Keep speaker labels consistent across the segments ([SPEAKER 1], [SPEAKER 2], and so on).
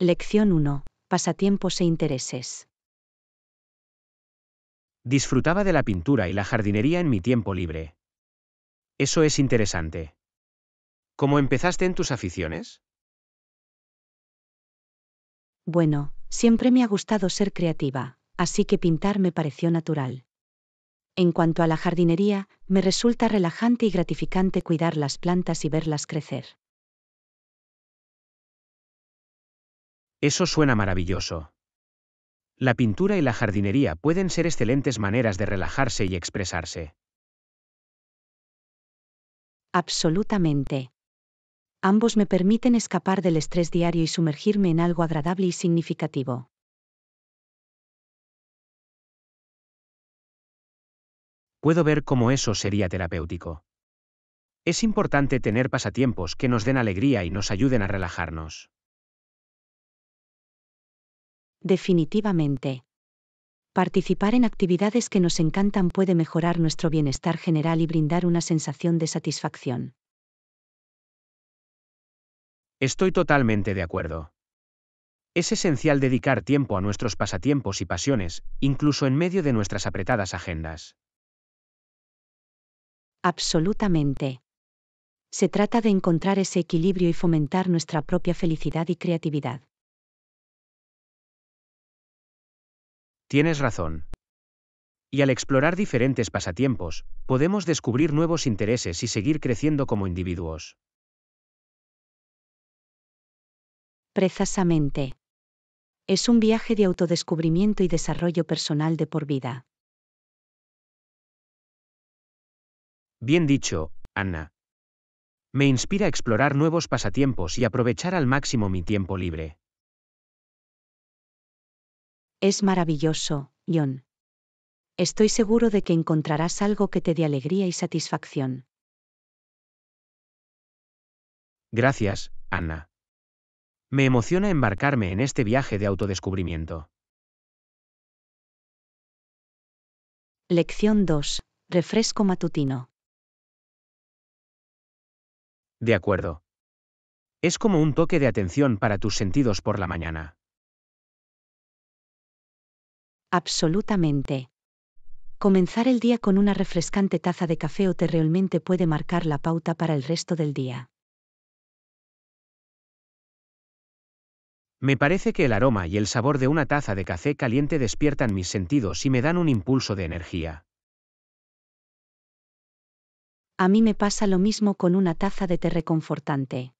[SPEAKER 1] Lección 1. Pasatiempos e intereses.
[SPEAKER 2] Disfrutaba de la pintura y la jardinería en mi tiempo libre. Eso es interesante. ¿Cómo empezaste en tus aficiones?
[SPEAKER 1] Bueno, siempre me ha gustado ser creativa, así que pintar me pareció natural. En cuanto a la jardinería, me resulta relajante y gratificante cuidar las plantas y verlas crecer.
[SPEAKER 2] Eso suena maravilloso. La pintura y la jardinería pueden ser excelentes maneras de relajarse y expresarse.
[SPEAKER 1] Absolutamente. Ambos me permiten escapar del estrés diario y sumergirme en
[SPEAKER 3] algo agradable y significativo.
[SPEAKER 2] Puedo ver cómo eso sería terapéutico. Es importante tener pasatiempos que nos den alegría y nos ayuden a relajarnos.
[SPEAKER 1] Definitivamente. Participar en actividades que nos encantan puede mejorar nuestro bienestar general y brindar una sensación de satisfacción.
[SPEAKER 2] Estoy totalmente de acuerdo. Es esencial dedicar tiempo a nuestros pasatiempos y pasiones, incluso en medio de nuestras apretadas agendas.
[SPEAKER 1] Absolutamente. Se trata de encontrar ese equilibrio y fomentar nuestra propia felicidad y creatividad.
[SPEAKER 2] Tienes razón. Y al explorar diferentes pasatiempos, podemos descubrir nuevos intereses y seguir creciendo como individuos.
[SPEAKER 1] Precisamente. Es un viaje de autodescubrimiento y desarrollo personal de por vida.
[SPEAKER 2] Bien dicho, Anna. Me inspira a explorar nuevos pasatiempos y aprovechar al máximo mi tiempo libre.
[SPEAKER 1] Es maravilloso, John. Estoy seguro de que encontrarás algo que te dé alegría y satisfacción.
[SPEAKER 2] Gracias, Anna. Me emociona
[SPEAKER 3] embarcarme en este viaje de autodescubrimiento.
[SPEAKER 1] Lección 2. Refresco matutino.
[SPEAKER 2] De acuerdo. Es como un toque de atención para tus sentidos por la mañana.
[SPEAKER 1] Absolutamente. Comenzar el día con una refrescante taza de café o té realmente puede marcar la pauta para el resto del día.
[SPEAKER 2] Me parece que el aroma y el sabor de una taza de café caliente despiertan mis sentidos y me dan un impulso de energía.
[SPEAKER 1] A mí me pasa lo mismo con una taza de té reconfortante.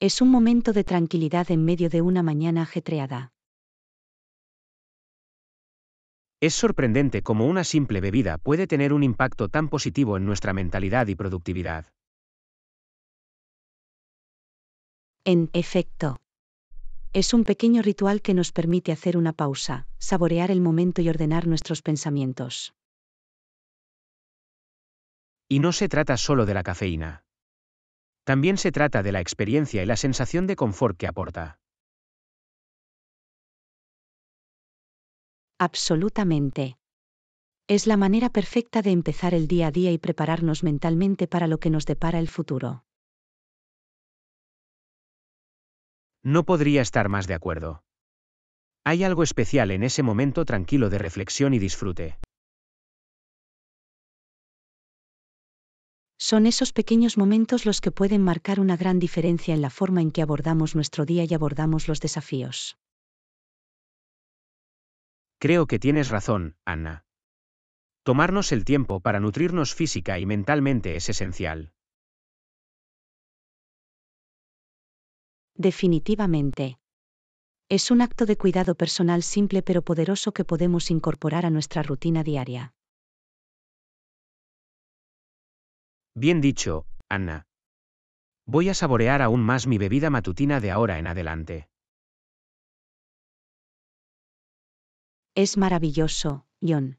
[SPEAKER 1] Es un momento de tranquilidad en medio de una mañana ajetreada.
[SPEAKER 2] Es sorprendente cómo una simple bebida puede tener un impacto tan positivo en nuestra mentalidad y productividad.
[SPEAKER 1] En efecto. Es un pequeño ritual que nos permite hacer una pausa, saborear el momento y ordenar nuestros
[SPEAKER 2] pensamientos. Y no se trata solo de la cafeína. También se trata de la experiencia y la sensación de confort que aporta.
[SPEAKER 1] Absolutamente. Es la manera perfecta de empezar el día a día y prepararnos mentalmente para lo que nos depara el futuro.
[SPEAKER 2] No podría estar más de acuerdo. Hay algo especial en ese momento tranquilo de reflexión y disfrute.
[SPEAKER 3] Son esos pequeños
[SPEAKER 1] momentos los que pueden marcar una gran diferencia en la forma en que abordamos nuestro día y abordamos los
[SPEAKER 2] desafíos. Creo que tienes razón, Anna. Tomarnos el tiempo para nutrirnos física y mentalmente es esencial.
[SPEAKER 1] Definitivamente. Es un acto de cuidado personal simple pero poderoso que podemos incorporar a nuestra rutina diaria.
[SPEAKER 2] Bien dicho, Anna. Voy a saborear aún más mi bebida matutina de ahora en adelante.
[SPEAKER 1] Es maravilloso, John.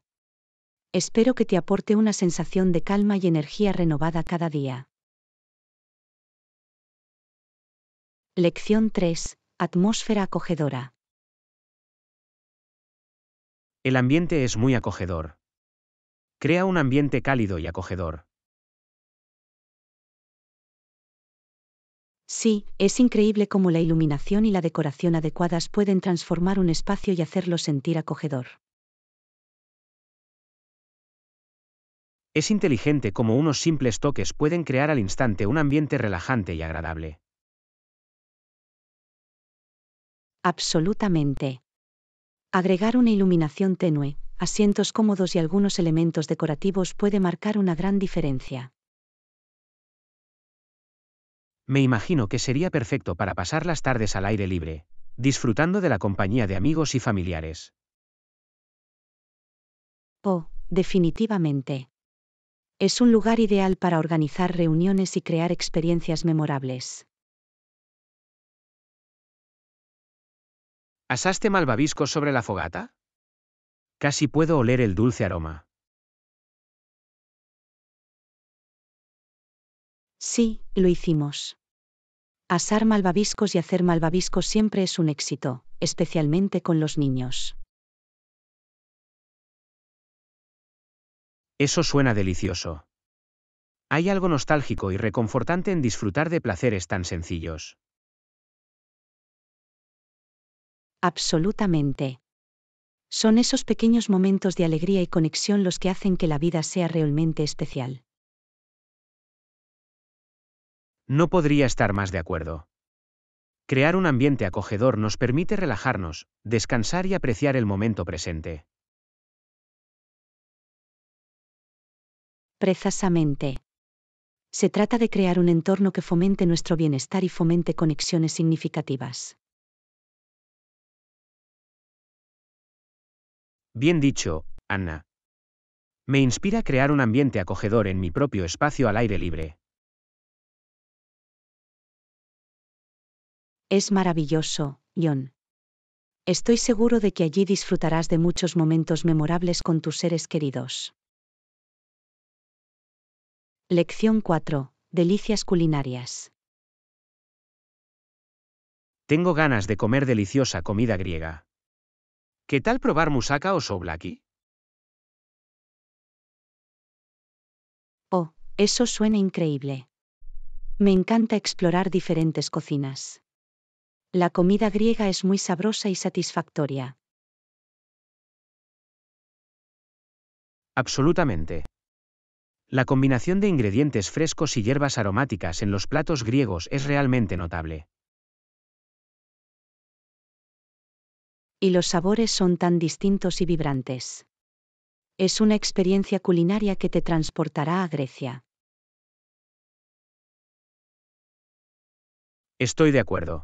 [SPEAKER 1] Espero que te aporte una sensación de calma y energía renovada cada día.
[SPEAKER 3] Lección 3. Atmósfera acogedora. El ambiente es muy acogedor.
[SPEAKER 2] Crea un ambiente cálido y acogedor.
[SPEAKER 1] Sí, es increíble cómo la iluminación y la decoración adecuadas pueden transformar un espacio y hacerlo sentir acogedor.
[SPEAKER 2] Es inteligente cómo unos simples toques pueden crear al instante un ambiente relajante y agradable.
[SPEAKER 1] Absolutamente. Agregar una iluminación tenue, asientos cómodos y algunos elementos decorativos puede marcar una gran diferencia.
[SPEAKER 2] Me imagino que sería perfecto para pasar las tardes al aire libre, disfrutando de la compañía de amigos y familiares.
[SPEAKER 1] Oh, definitivamente. Es un lugar ideal para organizar reuniones y crear experiencias memorables.
[SPEAKER 3] ¿Asaste malvavisco sobre la fogata? Casi puedo oler el dulce aroma.
[SPEAKER 1] Sí, lo hicimos. Asar malvaviscos y hacer malvaviscos siempre es un éxito, especialmente con los niños.
[SPEAKER 2] Eso suena delicioso. Hay algo nostálgico y reconfortante en disfrutar de placeres tan sencillos.
[SPEAKER 1] Absolutamente. Son esos pequeños momentos de alegría y conexión los que hacen que la vida sea realmente especial.
[SPEAKER 2] No podría estar más de acuerdo. Crear un ambiente acogedor nos permite relajarnos, descansar y apreciar el momento presente.
[SPEAKER 1] Precisamente. Se trata de crear un entorno que fomente nuestro bienestar y fomente conexiones significativas.
[SPEAKER 2] Bien dicho, Ana. Me inspira crear un ambiente acogedor en mi propio espacio al aire libre.
[SPEAKER 1] Es maravilloso, John. Estoy seguro de que allí disfrutarás de muchos momentos memorables con tus seres queridos. Lección 4. Delicias culinarias.
[SPEAKER 2] Tengo ganas de comer deliciosa comida griega. ¿Qué tal probar musaka o souvlaki?
[SPEAKER 1] Oh, eso suena increíble. Me encanta explorar diferentes cocinas. La comida griega es muy sabrosa y satisfactoria.
[SPEAKER 2] Absolutamente. La combinación de ingredientes frescos y hierbas aromáticas en los platos griegos es realmente notable.
[SPEAKER 1] Y los sabores son tan distintos y vibrantes. Es una experiencia culinaria que te transportará a Grecia.
[SPEAKER 3] Estoy de acuerdo.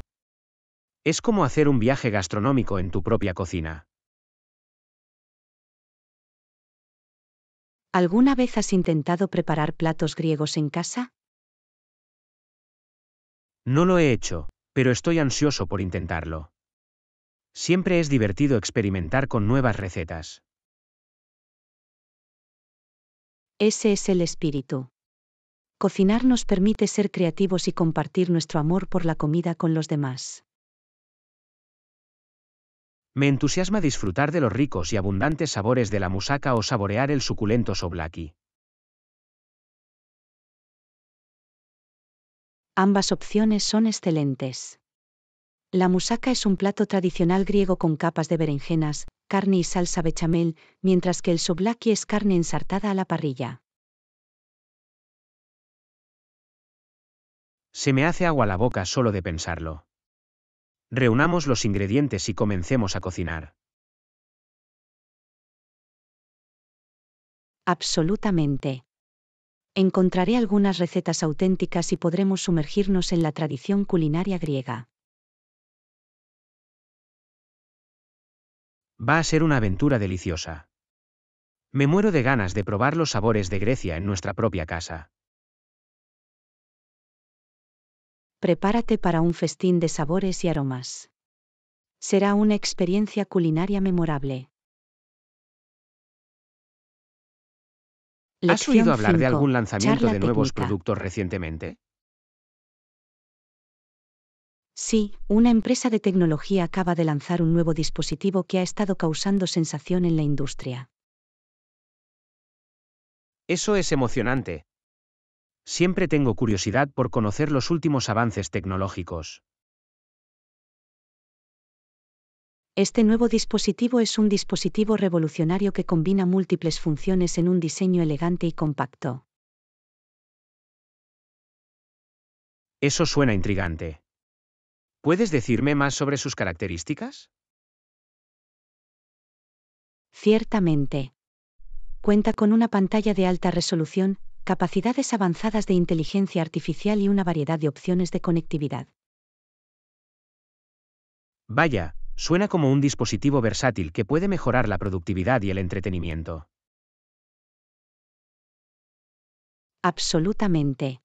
[SPEAKER 3] Es como hacer un
[SPEAKER 2] viaje gastronómico en tu propia cocina.
[SPEAKER 1] ¿Alguna vez has intentado preparar platos griegos en casa?
[SPEAKER 2] No lo he hecho, pero estoy ansioso por intentarlo. Siempre es divertido experimentar con nuevas recetas.
[SPEAKER 1] Ese es el espíritu. Cocinar nos permite ser creativos y compartir nuestro amor por la comida con los demás.
[SPEAKER 2] Me entusiasma disfrutar de los ricos y abundantes sabores de la musaca o saborear el suculento soblaki.
[SPEAKER 1] Ambas opciones son excelentes. La musaca es un plato tradicional griego con capas de berenjenas, carne y salsa bechamel, mientras que el soblaki es carne ensartada a la parrilla.
[SPEAKER 2] Se me hace agua la boca solo de pensarlo. Reunamos los ingredientes y comencemos a cocinar.
[SPEAKER 1] Absolutamente. Encontraré algunas recetas auténticas y podremos sumergirnos en la tradición culinaria griega.
[SPEAKER 2] Va a ser una aventura deliciosa. Me muero de ganas de probar los sabores de Grecia en nuestra propia casa.
[SPEAKER 1] prepárate para un festín de sabores y aromas. Será una experiencia culinaria memorable.
[SPEAKER 2] ¿Has oído hablar de algún lanzamiento de nuevos productos recientemente?
[SPEAKER 1] Sí, una empresa de tecnología acaba de lanzar un nuevo dispositivo que ha estado causando sensación en la industria.
[SPEAKER 2] Eso es emocionante, Siempre tengo curiosidad por conocer los últimos avances tecnológicos.
[SPEAKER 1] Este nuevo dispositivo es un dispositivo revolucionario que combina múltiples funciones en un diseño elegante y compacto.
[SPEAKER 2] Eso suena intrigante. ¿Puedes decirme más sobre sus características?
[SPEAKER 1] Ciertamente. Cuenta con una pantalla de alta resolución, capacidades avanzadas de inteligencia artificial y una variedad de opciones de conectividad.
[SPEAKER 2] Vaya, suena como un dispositivo versátil que puede mejorar la productividad y el entretenimiento.
[SPEAKER 1] Absolutamente.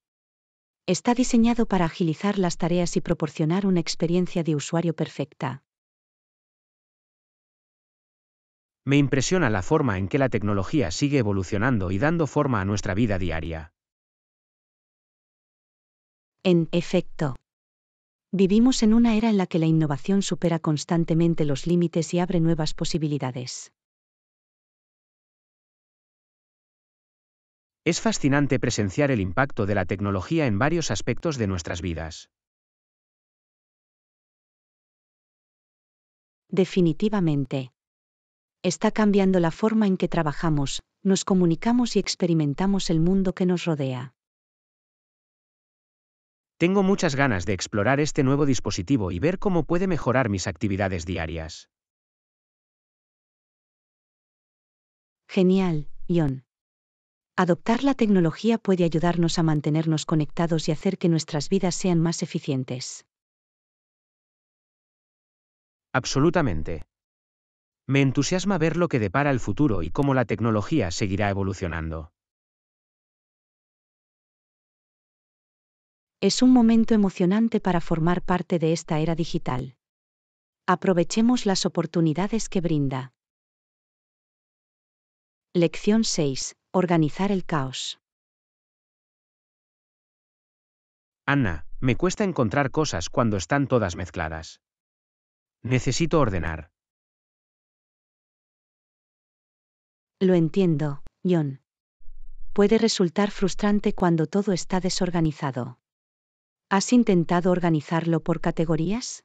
[SPEAKER 1] Está diseñado para agilizar las tareas y proporcionar una experiencia de usuario perfecta.
[SPEAKER 2] Me impresiona la forma en que la tecnología sigue evolucionando y dando forma a nuestra vida diaria.
[SPEAKER 1] En efecto. Vivimos en una era en la que la innovación supera constantemente los límites y abre nuevas posibilidades.
[SPEAKER 2] Es fascinante presenciar el impacto de la tecnología en
[SPEAKER 3] varios aspectos de nuestras vidas.
[SPEAKER 1] Definitivamente está cambiando la forma en que trabajamos, nos comunicamos y experimentamos el mundo que nos rodea.
[SPEAKER 2] Tengo muchas ganas de explorar este nuevo dispositivo y ver cómo puede mejorar mis actividades diarias. Genial,
[SPEAKER 1] John. Adoptar la tecnología puede ayudarnos a mantenernos conectados y hacer que nuestras vidas sean más eficientes.
[SPEAKER 2] Absolutamente. Me entusiasma ver lo que depara el futuro y cómo la tecnología seguirá evolucionando.
[SPEAKER 1] Es un momento emocionante para formar parte de esta era digital. Aprovechemos las oportunidades que brinda. Lección 6. Organizar el caos.
[SPEAKER 2] Ana, me cuesta encontrar cosas cuando están todas mezcladas. Necesito ordenar.
[SPEAKER 1] Lo entiendo, John. Puede resultar frustrante cuando todo está desorganizado. ¿Has intentado organizarlo por categorías?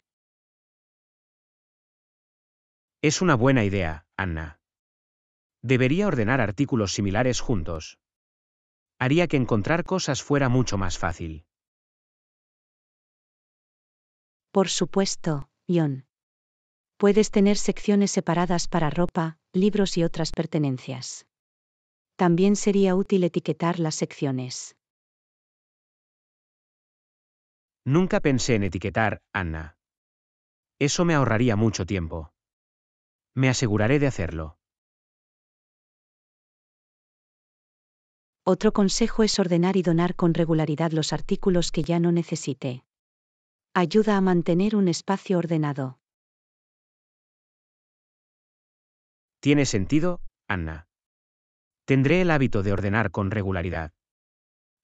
[SPEAKER 2] Es una buena idea, Anna. Debería ordenar artículos similares juntos. Haría que encontrar cosas fuera mucho más fácil.
[SPEAKER 1] Por supuesto, John. Puedes tener secciones separadas para ropa, libros y otras pertenencias. También sería útil etiquetar las secciones.
[SPEAKER 2] Nunca pensé en etiquetar, Anna. Eso me ahorraría mucho tiempo. Me aseguraré de hacerlo.
[SPEAKER 1] Otro consejo es ordenar y donar con regularidad los artículos que ya no necesite. Ayuda a mantener un espacio ordenado.
[SPEAKER 2] ¿Tiene sentido, Anna? Tendré el hábito de ordenar con regularidad.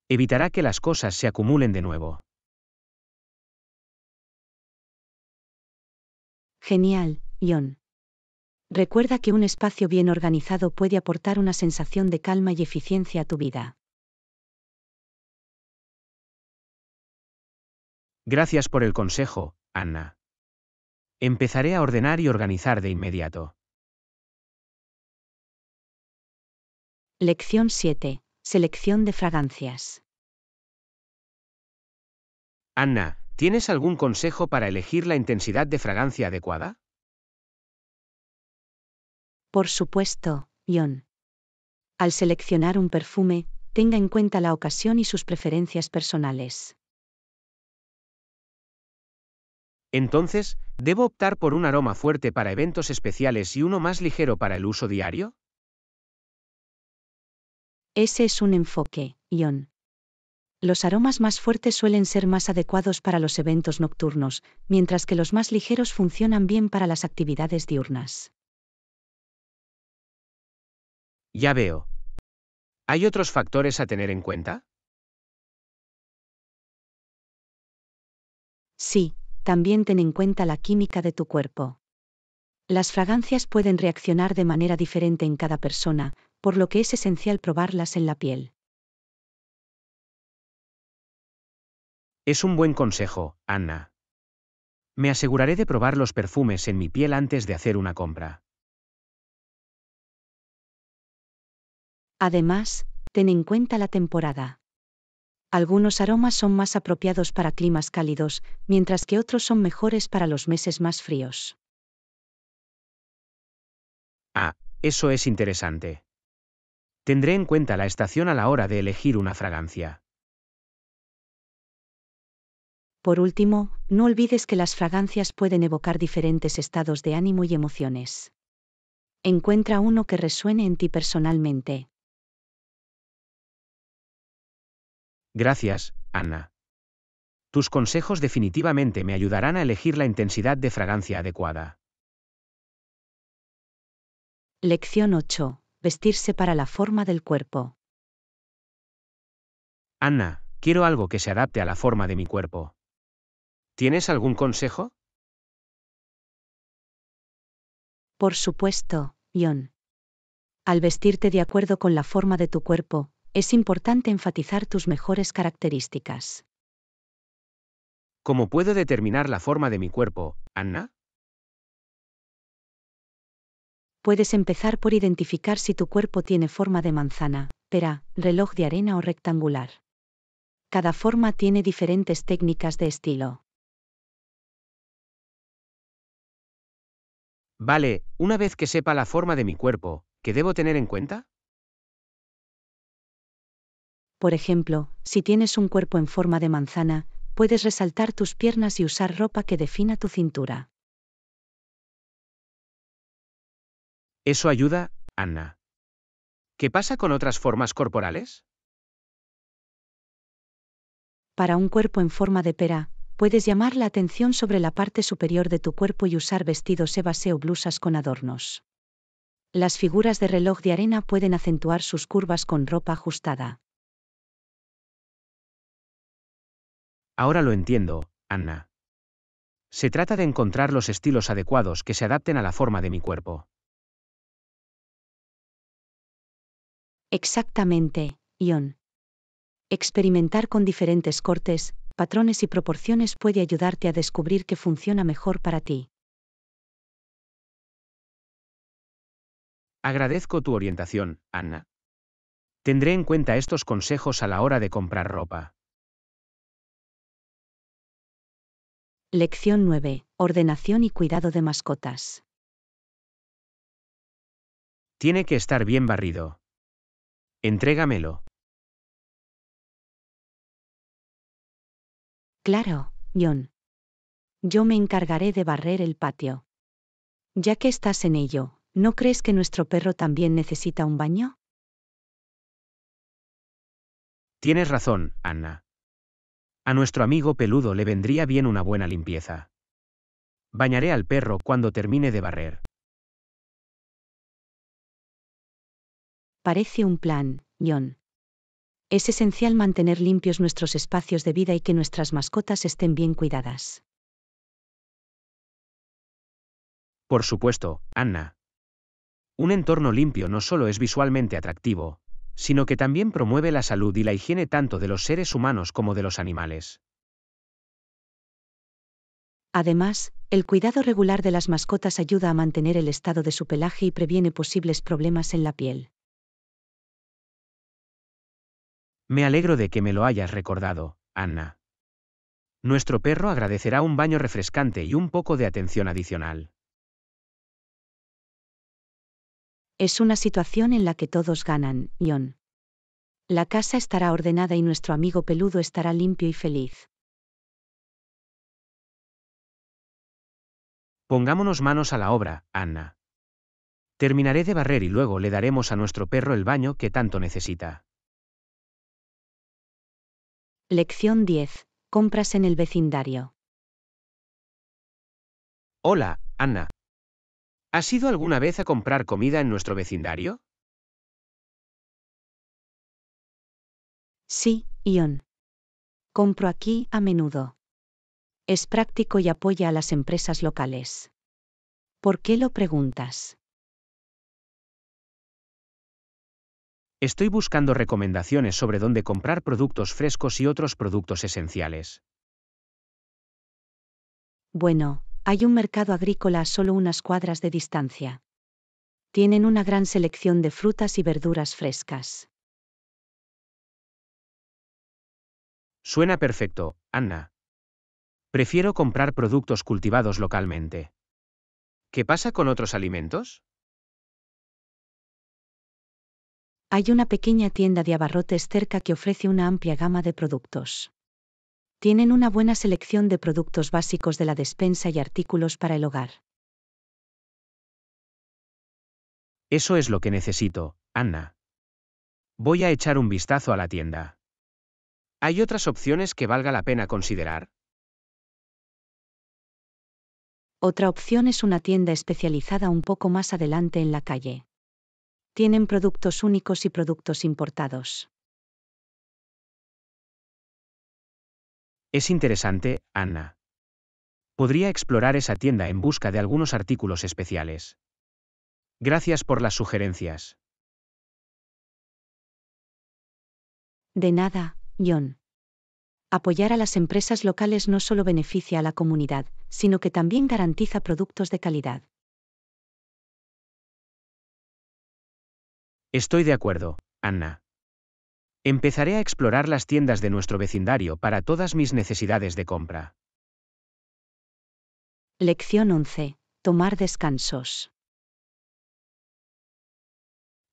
[SPEAKER 2] Evitará que las cosas se acumulen
[SPEAKER 3] de nuevo.
[SPEAKER 1] Genial, John. Recuerda que un espacio bien organizado puede aportar una sensación de calma y eficiencia a tu vida.
[SPEAKER 3] Gracias por el consejo, Anna. Empezaré a ordenar y organizar de inmediato.
[SPEAKER 1] Lección 7. Selección de fragancias.
[SPEAKER 2] Ana, ¿tienes algún consejo para elegir la intensidad de fragancia adecuada?
[SPEAKER 1] Por supuesto, John. Al seleccionar un perfume, tenga en cuenta la ocasión y sus preferencias personales.
[SPEAKER 2] Entonces, ¿debo optar por un aroma fuerte para eventos especiales y uno más ligero para el uso diario?
[SPEAKER 1] Ese es un enfoque, Ion. Los aromas más fuertes suelen ser más adecuados para los eventos nocturnos, mientras que los más ligeros funcionan bien para las actividades diurnas.
[SPEAKER 2] Ya
[SPEAKER 3] veo. ¿Hay otros factores a tener en cuenta?
[SPEAKER 1] Sí, también ten en cuenta la química de tu cuerpo. Las fragancias pueden reaccionar de manera diferente en cada persona, por lo que es esencial probarlas en la piel.
[SPEAKER 2] Es un buen consejo, Anna. Me aseguraré de probar los perfumes en mi piel antes de hacer una compra.
[SPEAKER 1] Además, ten en cuenta la temporada. Algunos aromas son más apropiados para climas cálidos, mientras que otros son mejores para los meses más fríos.
[SPEAKER 2] Ah, eso es interesante. Tendré en cuenta la estación a la hora de elegir una fragancia.
[SPEAKER 1] Por último, no olvides que las fragancias pueden evocar diferentes estados de ánimo y emociones. Encuentra uno que resuene en ti personalmente.
[SPEAKER 2] Gracias, Ana. Tus consejos definitivamente me ayudarán a elegir la intensidad de fragancia adecuada.
[SPEAKER 1] Lección 8 vestirse para la forma del cuerpo.
[SPEAKER 2] Anna, quiero algo que se adapte a la forma de mi cuerpo. ¿Tienes algún consejo?
[SPEAKER 1] Por supuesto, John. Al vestirte de acuerdo con la forma de tu cuerpo, es importante enfatizar tus mejores características.
[SPEAKER 2] ¿Cómo puedo determinar la forma de mi cuerpo, Anna?
[SPEAKER 1] puedes empezar por identificar si tu cuerpo tiene forma de manzana, pera, reloj de arena o rectangular. Cada forma tiene diferentes técnicas de estilo.
[SPEAKER 2] Vale, una vez que sepa la forma de mi cuerpo, ¿qué debo tener en cuenta?
[SPEAKER 1] Por ejemplo, si tienes un cuerpo en forma de manzana, puedes resaltar tus piernas y usar ropa que defina tu cintura.
[SPEAKER 2] Eso ayuda, Anna. ¿Qué pasa con otras formas corporales?
[SPEAKER 3] Para
[SPEAKER 1] un cuerpo en forma de pera, puedes llamar la atención sobre la parte superior de tu cuerpo y usar vestidos evase o blusas con adornos. Las figuras de reloj de arena pueden acentuar sus curvas con ropa ajustada.
[SPEAKER 2] Ahora lo entiendo, Anna. Se trata de encontrar los estilos adecuados que se adapten a la forma de mi cuerpo.
[SPEAKER 1] Exactamente, Ion. Experimentar con diferentes cortes, patrones y proporciones puede ayudarte a descubrir qué funciona mejor para ti.
[SPEAKER 2] Agradezco tu orientación, Anna. Tendré en cuenta estos consejos a la hora de comprar ropa.
[SPEAKER 1] Lección 9. Ordenación y cuidado de
[SPEAKER 3] mascotas. Tiene que estar bien barrido. Entrégamelo.
[SPEAKER 1] Claro, John. Yo me encargaré de barrer el patio. Ya que estás en ello, ¿no crees que nuestro perro también necesita un baño?
[SPEAKER 2] Tienes razón, Anna. A nuestro amigo peludo le vendría bien una buena limpieza. Bañaré al perro cuando termine de barrer.
[SPEAKER 1] parece un plan, John. Es esencial mantener limpios nuestros espacios de vida y que nuestras mascotas estén bien cuidadas.
[SPEAKER 2] Por supuesto, Anna. Un entorno limpio no solo es visualmente atractivo, sino que también promueve la salud y la higiene tanto de los seres humanos como de los animales.
[SPEAKER 1] Además, el cuidado regular de las mascotas ayuda a mantener el estado de su pelaje y previene posibles problemas en la piel.
[SPEAKER 2] Me alegro de que me lo hayas recordado, Anna. Nuestro perro agradecerá un baño refrescante y un poco de atención adicional.
[SPEAKER 1] Es una situación en la que todos ganan, John. La casa estará ordenada y nuestro amigo peludo estará limpio y feliz.
[SPEAKER 3] Pongámonos
[SPEAKER 2] manos a la obra, Anna. Terminaré de barrer y luego le daremos a nuestro perro el baño que tanto necesita.
[SPEAKER 1] Lección 10. Compras en el vecindario.
[SPEAKER 2] Hola, Ana. ¿Has ido alguna vez a comprar comida en nuestro vecindario?
[SPEAKER 1] Sí, Ion. Compro aquí a menudo. Es práctico y apoya a las empresas locales. ¿Por qué lo preguntas?
[SPEAKER 2] Estoy buscando recomendaciones sobre dónde comprar productos frescos y otros productos esenciales.
[SPEAKER 1] Bueno, hay un mercado agrícola a solo unas cuadras de distancia. Tienen una gran selección de frutas y verduras
[SPEAKER 2] frescas. Suena perfecto, Anna. Prefiero comprar productos cultivados localmente. ¿Qué pasa con otros alimentos?
[SPEAKER 1] Hay una pequeña tienda de abarrotes cerca que ofrece una amplia gama de productos. Tienen una buena selección de productos básicos de la despensa y artículos para el hogar.
[SPEAKER 2] Eso es lo que necesito, Anna. Voy a echar un vistazo a la tienda. ¿Hay otras opciones que valga la pena considerar?
[SPEAKER 1] Otra opción es una tienda especializada un poco más adelante en la calle. Tienen productos únicos y productos importados.
[SPEAKER 2] Es interesante, Anna. Podría explorar esa tienda en busca de algunos artículos especiales. Gracias por las sugerencias.
[SPEAKER 1] De nada, John. Apoyar a las empresas locales no solo beneficia a la comunidad, sino que también garantiza productos de calidad.
[SPEAKER 3] Estoy de acuerdo,
[SPEAKER 2] Anna. Empezaré a explorar las tiendas de nuestro vecindario para todas mis necesidades de compra.
[SPEAKER 1] Lección 11. Tomar descansos.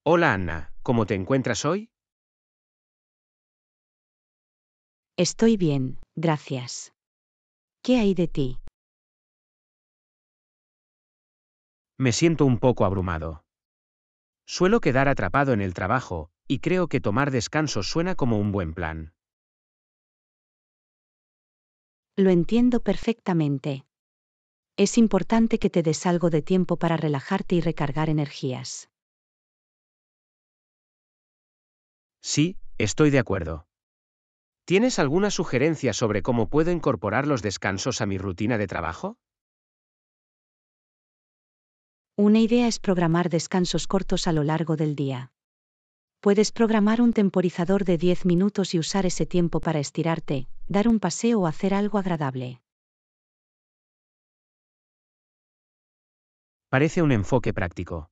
[SPEAKER 3] Hola Anna, ¿cómo te encuentras hoy? Estoy bien, gracias. ¿Qué hay de ti?
[SPEAKER 2] Me siento un poco abrumado. Suelo quedar atrapado en el trabajo, y creo que tomar descanso suena como un buen plan.
[SPEAKER 1] Lo entiendo perfectamente. Es importante que te des algo de tiempo para relajarte y recargar energías.
[SPEAKER 2] Sí, estoy de acuerdo. ¿Tienes alguna sugerencia sobre cómo puedo incorporar los descansos a mi rutina de trabajo?
[SPEAKER 1] Una idea es programar descansos cortos a lo largo del día. Puedes programar un temporizador de 10 minutos y usar ese tiempo para estirarte, dar un paseo o hacer algo agradable.
[SPEAKER 3] Parece un enfoque práctico.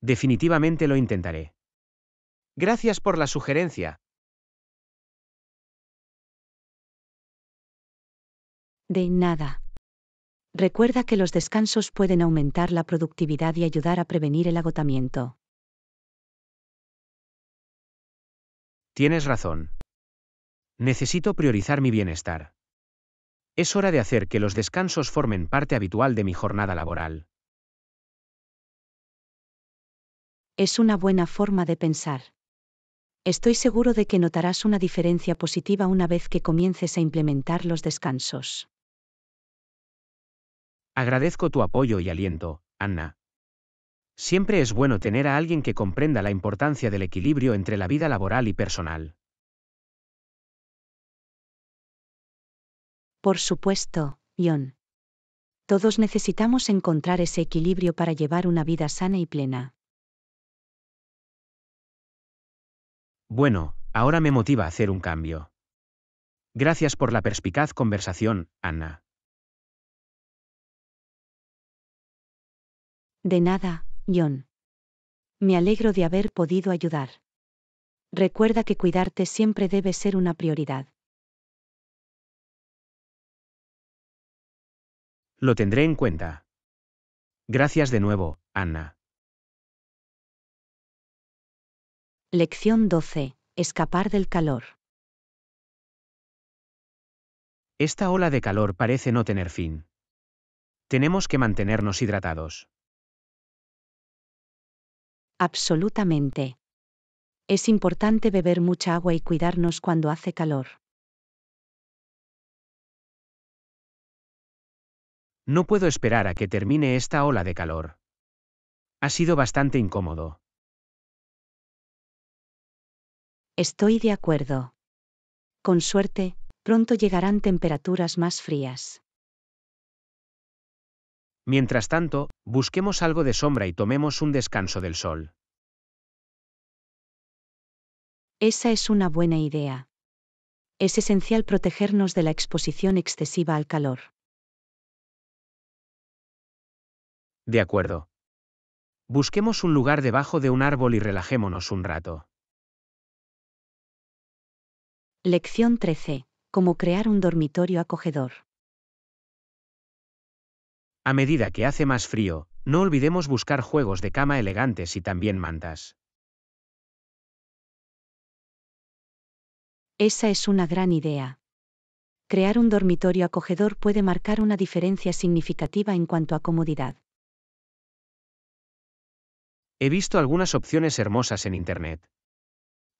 [SPEAKER 3] Definitivamente lo intentaré. Gracias por la sugerencia. De nada. Recuerda que los descansos
[SPEAKER 1] pueden aumentar la productividad y ayudar a prevenir el agotamiento.
[SPEAKER 2] Tienes razón. Necesito priorizar mi bienestar. Es hora de hacer que los descansos formen parte habitual de mi jornada laboral.
[SPEAKER 1] Es una buena forma de pensar. Estoy seguro de que notarás una diferencia positiva una vez que comiences a implementar los descansos.
[SPEAKER 2] Agradezco tu apoyo y aliento, Anna. Siempre es bueno tener a alguien que comprenda la importancia del equilibrio entre la vida laboral y personal.
[SPEAKER 1] Por supuesto, Ion. Todos necesitamos encontrar ese equilibrio para llevar una vida sana y plena.
[SPEAKER 2] Bueno, ahora me motiva a hacer un cambio. Gracias por la perspicaz conversación, Anna.
[SPEAKER 1] De nada, John. Me alegro de haber podido ayudar. Recuerda que cuidarte siempre debe ser una prioridad.
[SPEAKER 3] Lo tendré en cuenta. Gracias de nuevo, Anna.
[SPEAKER 1] Lección 12. Escapar del calor.
[SPEAKER 2] Esta ola de calor parece no tener fin. Tenemos que mantenernos hidratados.
[SPEAKER 1] Absolutamente. Es importante beber mucha agua y cuidarnos cuando hace calor.
[SPEAKER 3] No puedo esperar a que termine
[SPEAKER 2] esta ola de calor. Ha sido bastante incómodo.
[SPEAKER 1] Estoy de acuerdo. Con suerte, pronto llegarán temperaturas más frías.
[SPEAKER 2] Mientras tanto, busquemos algo de sombra y tomemos un descanso del sol.
[SPEAKER 1] Esa es una buena idea. Es esencial protegernos de la exposición excesiva al calor.
[SPEAKER 2] De acuerdo. Busquemos un lugar debajo de un árbol y relajémonos un rato.
[SPEAKER 1] Lección 13. Cómo crear un dormitorio acogedor.
[SPEAKER 2] A medida que hace más frío, no olvidemos buscar juegos de cama elegantes y también mantas.
[SPEAKER 1] Esa es una gran idea. Crear un dormitorio acogedor puede marcar una diferencia significativa en cuanto a comodidad.
[SPEAKER 2] He visto algunas opciones hermosas en Internet.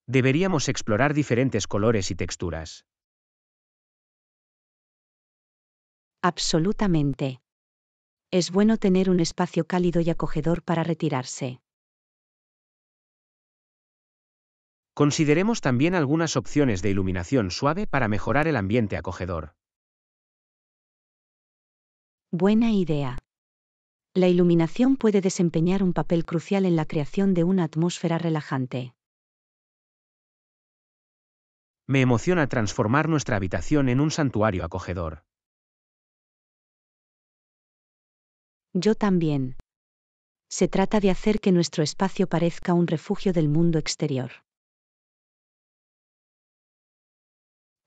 [SPEAKER 2] Deberíamos explorar diferentes colores y texturas.
[SPEAKER 1] Absolutamente es bueno tener un espacio cálido y acogedor para retirarse.
[SPEAKER 2] Consideremos también algunas opciones de iluminación suave para mejorar el ambiente acogedor.
[SPEAKER 1] Buena idea. La iluminación puede desempeñar un papel crucial en la creación de una atmósfera relajante.
[SPEAKER 2] Me emociona transformar nuestra habitación en un santuario acogedor.
[SPEAKER 3] Yo
[SPEAKER 1] también. Se trata de hacer que nuestro espacio parezca un refugio del mundo
[SPEAKER 3] exterior.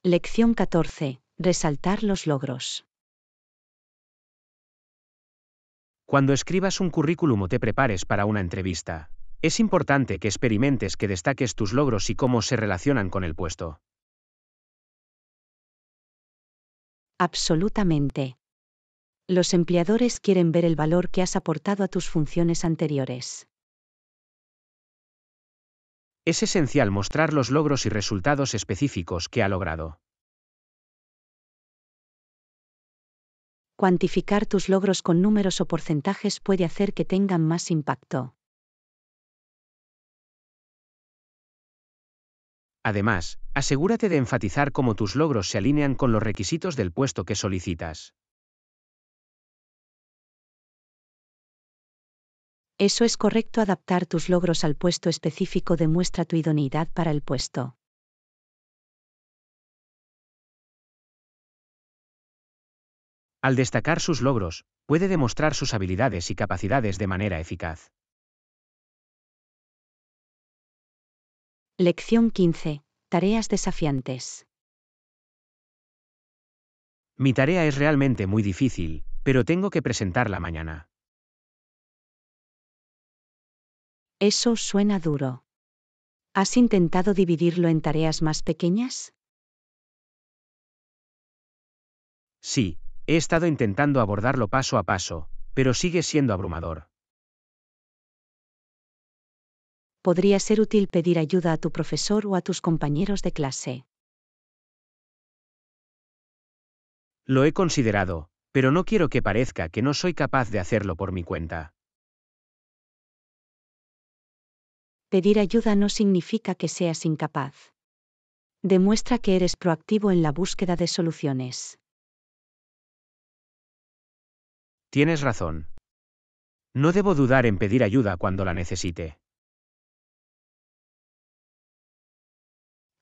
[SPEAKER 3] Lección 14. Resaltar los logros.
[SPEAKER 2] Cuando escribas un currículum o te prepares para una entrevista, es importante que experimentes que destaques tus logros y cómo se relacionan con el puesto.
[SPEAKER 1] Absolutamente. Los empleadores quieren ver el valor que has aportado a tus funciones anteriores.
[SPEAKER 2] Es esencial mostrar los logros y resultados específicos que ha logrado.
[SPEAKER 1] Cuantificar tus logros con números o porcentajes puede hacer que tengan más impacto.
[SPEAKER 2] Además, asegúrate de enfatizar cómo tus logros se alinean con los requisitos del puesto que solicitas.
[SPEAKER 1] Eso es correcto adaptar tus logros al puesto específico demuestra tu idoneidad para el puesto.
[SPEAKER 3] Al destacar sus logros, puede demostrar sus habilidades y capacidades de manera eficaz.
[SPEAKER 1] Lección 15. Tareas desafiantes.
[SPEAKER 2] Mi tarea es realmente muy difícil, pero tengo que presentarla mañana.
[SPEAKER 1] Eso suena duro. ¿Has intentado dividirlo en tareas más pequeñas?
[SPEAKER 2] Sí, he estado intentando abordarlo paso a paso, pero sigue siendo abrumador.
[SPEAKER 1] Podría ser útil pedir ayuda a tu profesor o a tus compañeros de clase.
[SPEAKER 2] Lo he considerado, pero no quiero que parezca que no soy capaz de hacerlo por mi cuenta.
[SPEAKER 1] Pedir ayuda no significa que seas incapaz. Demuestra que eres proactivo en la búsqueda de
[SPEAKER 3] soluciones.
[SPEAKER 2] Tienes razón.
[SPEAKER 3] No debo dudar en pedir ayuda cuando la necesite.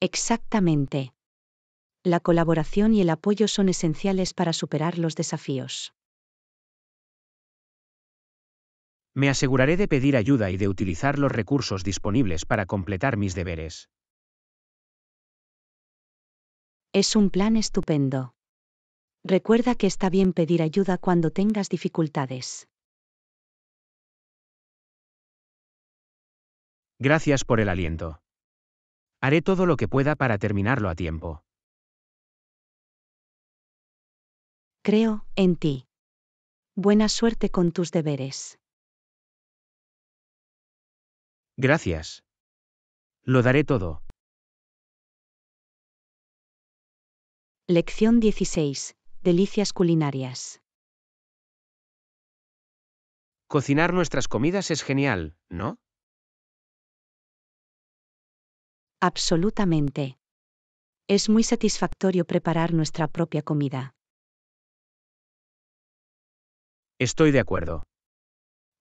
[SPEAKER 1] Exactamente. La colaboración y el apoyo son esenciales para superar los desafíos.
[SPEAKER 2] Me aseguraré de pedir ayuda y de utilizar los recursos disponibles para completar mis deberes.
[SPEAKER 1] Es un plan estupendo. Recuerda que está bien pedir ayuda cuando tengas dificultades.
[SPEAKER 3] Gracias por el aliento. Haré todo lo que pueda para terminarlo a tiempo. Creo en ti. Buena suerte con tus deberes. Gracias. Lo daré todo. Lección 16. Delicias culinarias.
[SPEAKER 2] Cocinar nuestras comidas es genial, ¿no?
[SPEAKER 1] Absolutamente. Es muy satisfactorio preparar nuestra propia comida.
[SPEAKER 2] Estoy de acuerdo.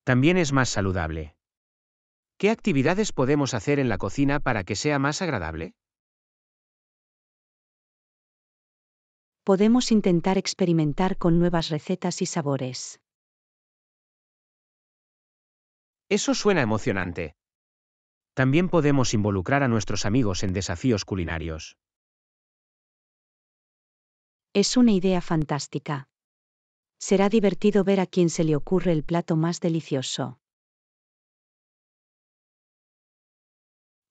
[SPEAKER 2] También es más saludable. ¿Qué actividades podemos hacer en la cocina para que sea más agradable?
[SPEAKER 1] Podemos intentar experimentar con nuevas recetas y sabores.
[SPEAKER 2] Eso suena emocionante. También podemos involucrar a nuestros amigos en desafíos culinarios.
[SPEAKER 1] Es una idea fantástica. Será divertido ver a quién se le ocurre el plato más delicioso.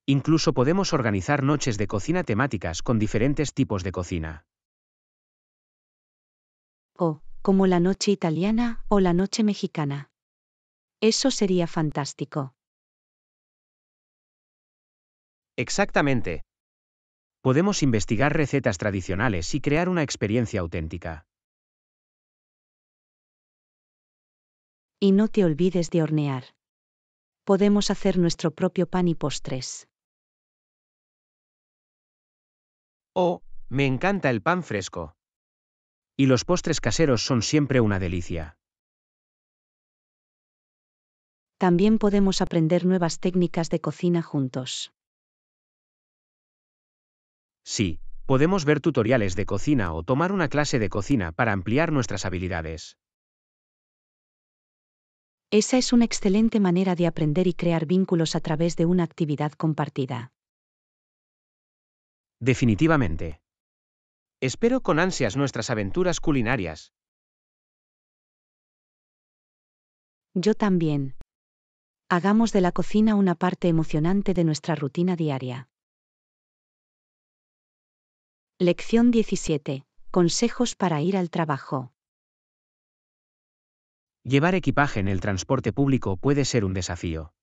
[SPEAKER 2] Incluso podemos organizar noches de cocina temáticas con diferentes tipos de cocina.
[SPEAKER 1] O, como la noche italiana o la noche mexicana. Eso sería fantástico.
[SPEAKER 2] Exactamente. Podemos investigar recetas tradicionales y crear una experiencia auténtica.
[SPEAKER 3] Y
[SPEAKER 1] no te olvides de hornear. Podemos hacer nuestro propio pan y postres.
[SPEAKER 2] Oh, me encanta el pan fresco. Y los postres caseros son siempre una delicia.
[SPEAKER 1] También podemos aprender nuevas técnicas de cocina juntos.
[SPEAKER 2] Sí, podemos ver tutoriales de cocina o tomar una clase de cocina para ampliar nuestras habilidades.
[SPEAKER 1] Esa es una excelente manera de aprender y crear vínculos a través de una actividad compartida.
[SPEAKER 2] Definitivamente. Espero con ansias nuestras aventuras culinarias.
[SPEAKER 1] Yo también. Hagamos de la cocina una parte emocionante de nuestra rutina diaria. Lección 17. Consejos para ir al trabajo.
[SPEAKER 2] Llevar equipaje en el transporte público puede ser un desafío.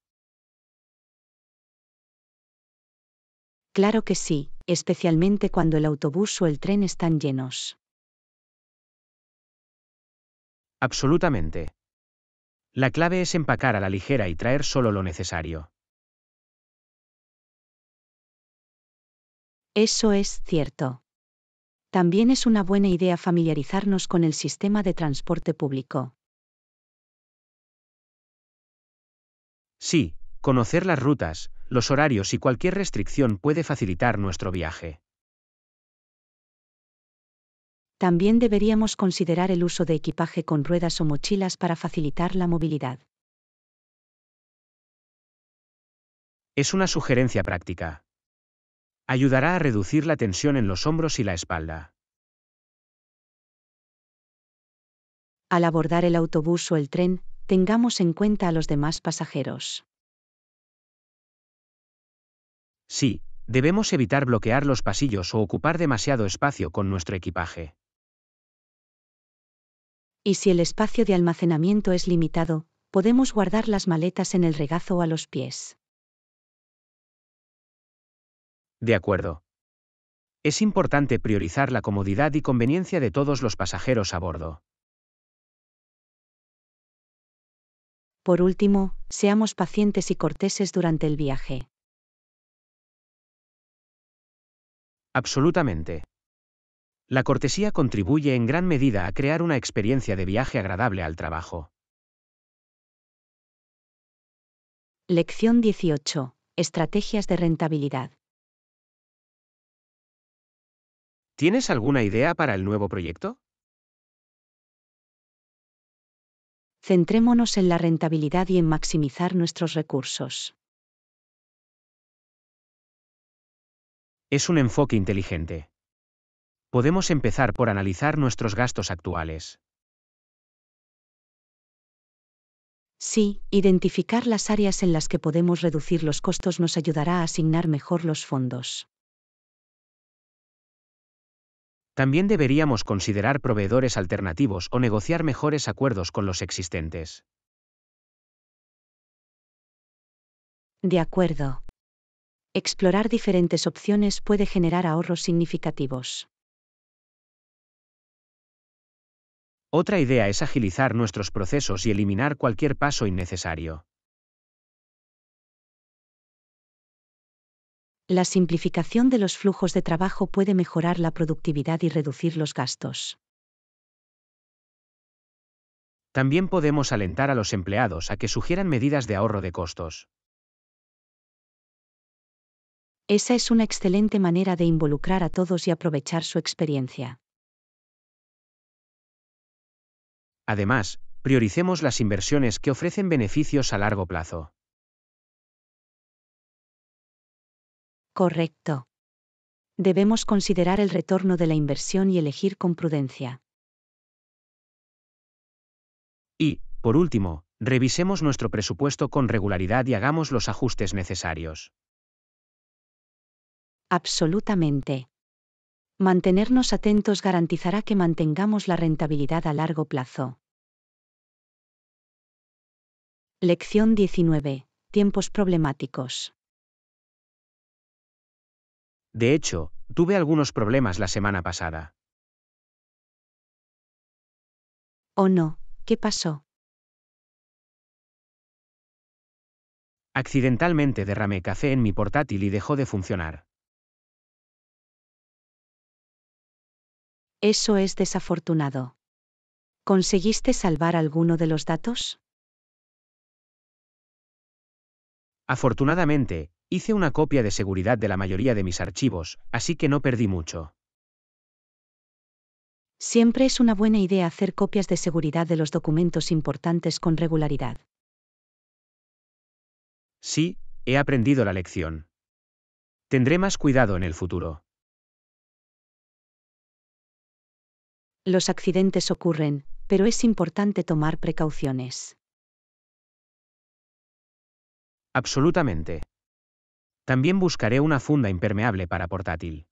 [SPEAKER 1] Claro que sí, especialmente cuando el autobús o el tren están llenos.
[SPEAKER 2] Absolutamente. La clave es empacar a la ligera y traer solo lo necesario.
[SPEAKER 1] Eso es cierto. También es una buena idea familiarizarnos con el sistema de transporte público.
[SPEAKER 2] Sí, conocer las rutas, los horarios y cualquier restricción puede facilitar nuestro viaje.
[SPEAKER 1] También deberíamos considerar el uso de equipaje con ruedas o mochilas para facilitar la movilidad.
[SPEAKER 2] Es una sugerencia práctica. Ayudará a reducir la tensión en los hombros y la espalda.
[SPEAKER 1] Al abordar el autobús o el tren, tengamos en cuenta a los demás pasajeros.
[SPEAKER 2] Sí, debemos evitar bloquear los pasillos o ocupar demasiado espacio con nuestro equipaje.
[SPEAKER 1] Y si el espacio de almacenamiento es limitado, podemos guardar las maletas en el regazo o a los pies.
[SPEAKER 2] De acuerdo. Es importante priorizar la comodidad y conveniencia de todos los pasajeros a bordo.
[SPEAKER 1] Por último, seamos pacientes y corteses durante el viaje.
[SPEAKER 2] Absolutamente. La cortesía contribuye en gran medida a crear una experiencia de viaje agradable al trabajo.
[SPEAKER 1] Lección 18. Estrategias de rentabilidad.
[SPEAKER 3] ¿Tienes alguna idea para el nuevo proyecto? Centrémonos en
[SPEAKER 1] la rentabilidad y en maximizar nuestros recursos.
[SPEAKER 2] Es un enfoque inteligente. Podemos empezar por analizar nuestros gastos actuales.
[SPEAKER 1] Sí, identificar las áreas en las que podemos reducir los costos nos ayudará a asignar mejor los fondos.
[SPEAKER 2] También deberíamos considerar proveedores alternativos o negociar mejores acuerdos con los existentes.
[SPEAKER 1] De acuerdo explorar diferentes opciones puede generar ahorros significativos.
[SPEAKER 2] Otra idea es agilizar nuestros procesos y eliminar cualquier paso innecesario.
[SPEAKER 1] La simplificación de los flujos de trabajo puede mejorar la productividad y reducir los
[SPEAKER 3] gastos.
[SPEAKER 2] También podemos alentar a los empleados a que sugieran medidas de ahorro de costos.
[SPEAKER 1] Esa es una excelente manera de involucrar a todos y aprovechar su experiencia.
[SPEAKER 2] Además, prioricemos las inversiones que ofrecen beneficios a largo plazo.
[SPEAKER 1] Correcto. Debemos considerar el retorno de la inversión y elegir con prudencia.
[SPEAKER 2] Y, por último, revisemos nuestro presupuesto con regularidad y hagamos los ajustes necesarios.
[SPEAKER 1] Absolutamente. Mantenernos atentos garantizará que mantengamos la rentabilidad a largo plazo. Lección 19. Tiempos problemáticos.
[SPEAKER 2] De hecho, tuve algunos problemas la semana pasada.
[SPEAKER 3] ¿Oh no? ¿Qué pasó? Accidentalmente derramé café en mi portátil y dejó de funcionar. Eso
[SPEAKER 1] es desafortunado. ¿Conseguiste salvar alguno de los datos?
[SPEAKER 2] Afortunadamente, hice una copia de seguridad de la mayoría de mis archivos, así que no perdí mucho.
[SPEAKER 1] Siempre es una buena idea hacer copias de seguridad de los documentos importantes con regularidad.
[SPEAKER 2] Sí, he aprendido la lección.
[SPEAKER 3] Tendré más cuidado en el futuro.
[SPEAKER 1] Los accidentes ocurren, pero es importante tomar precauciones.
[SPEAKER 2] Absolutamente. También buscaré una funda impermeable para portátil.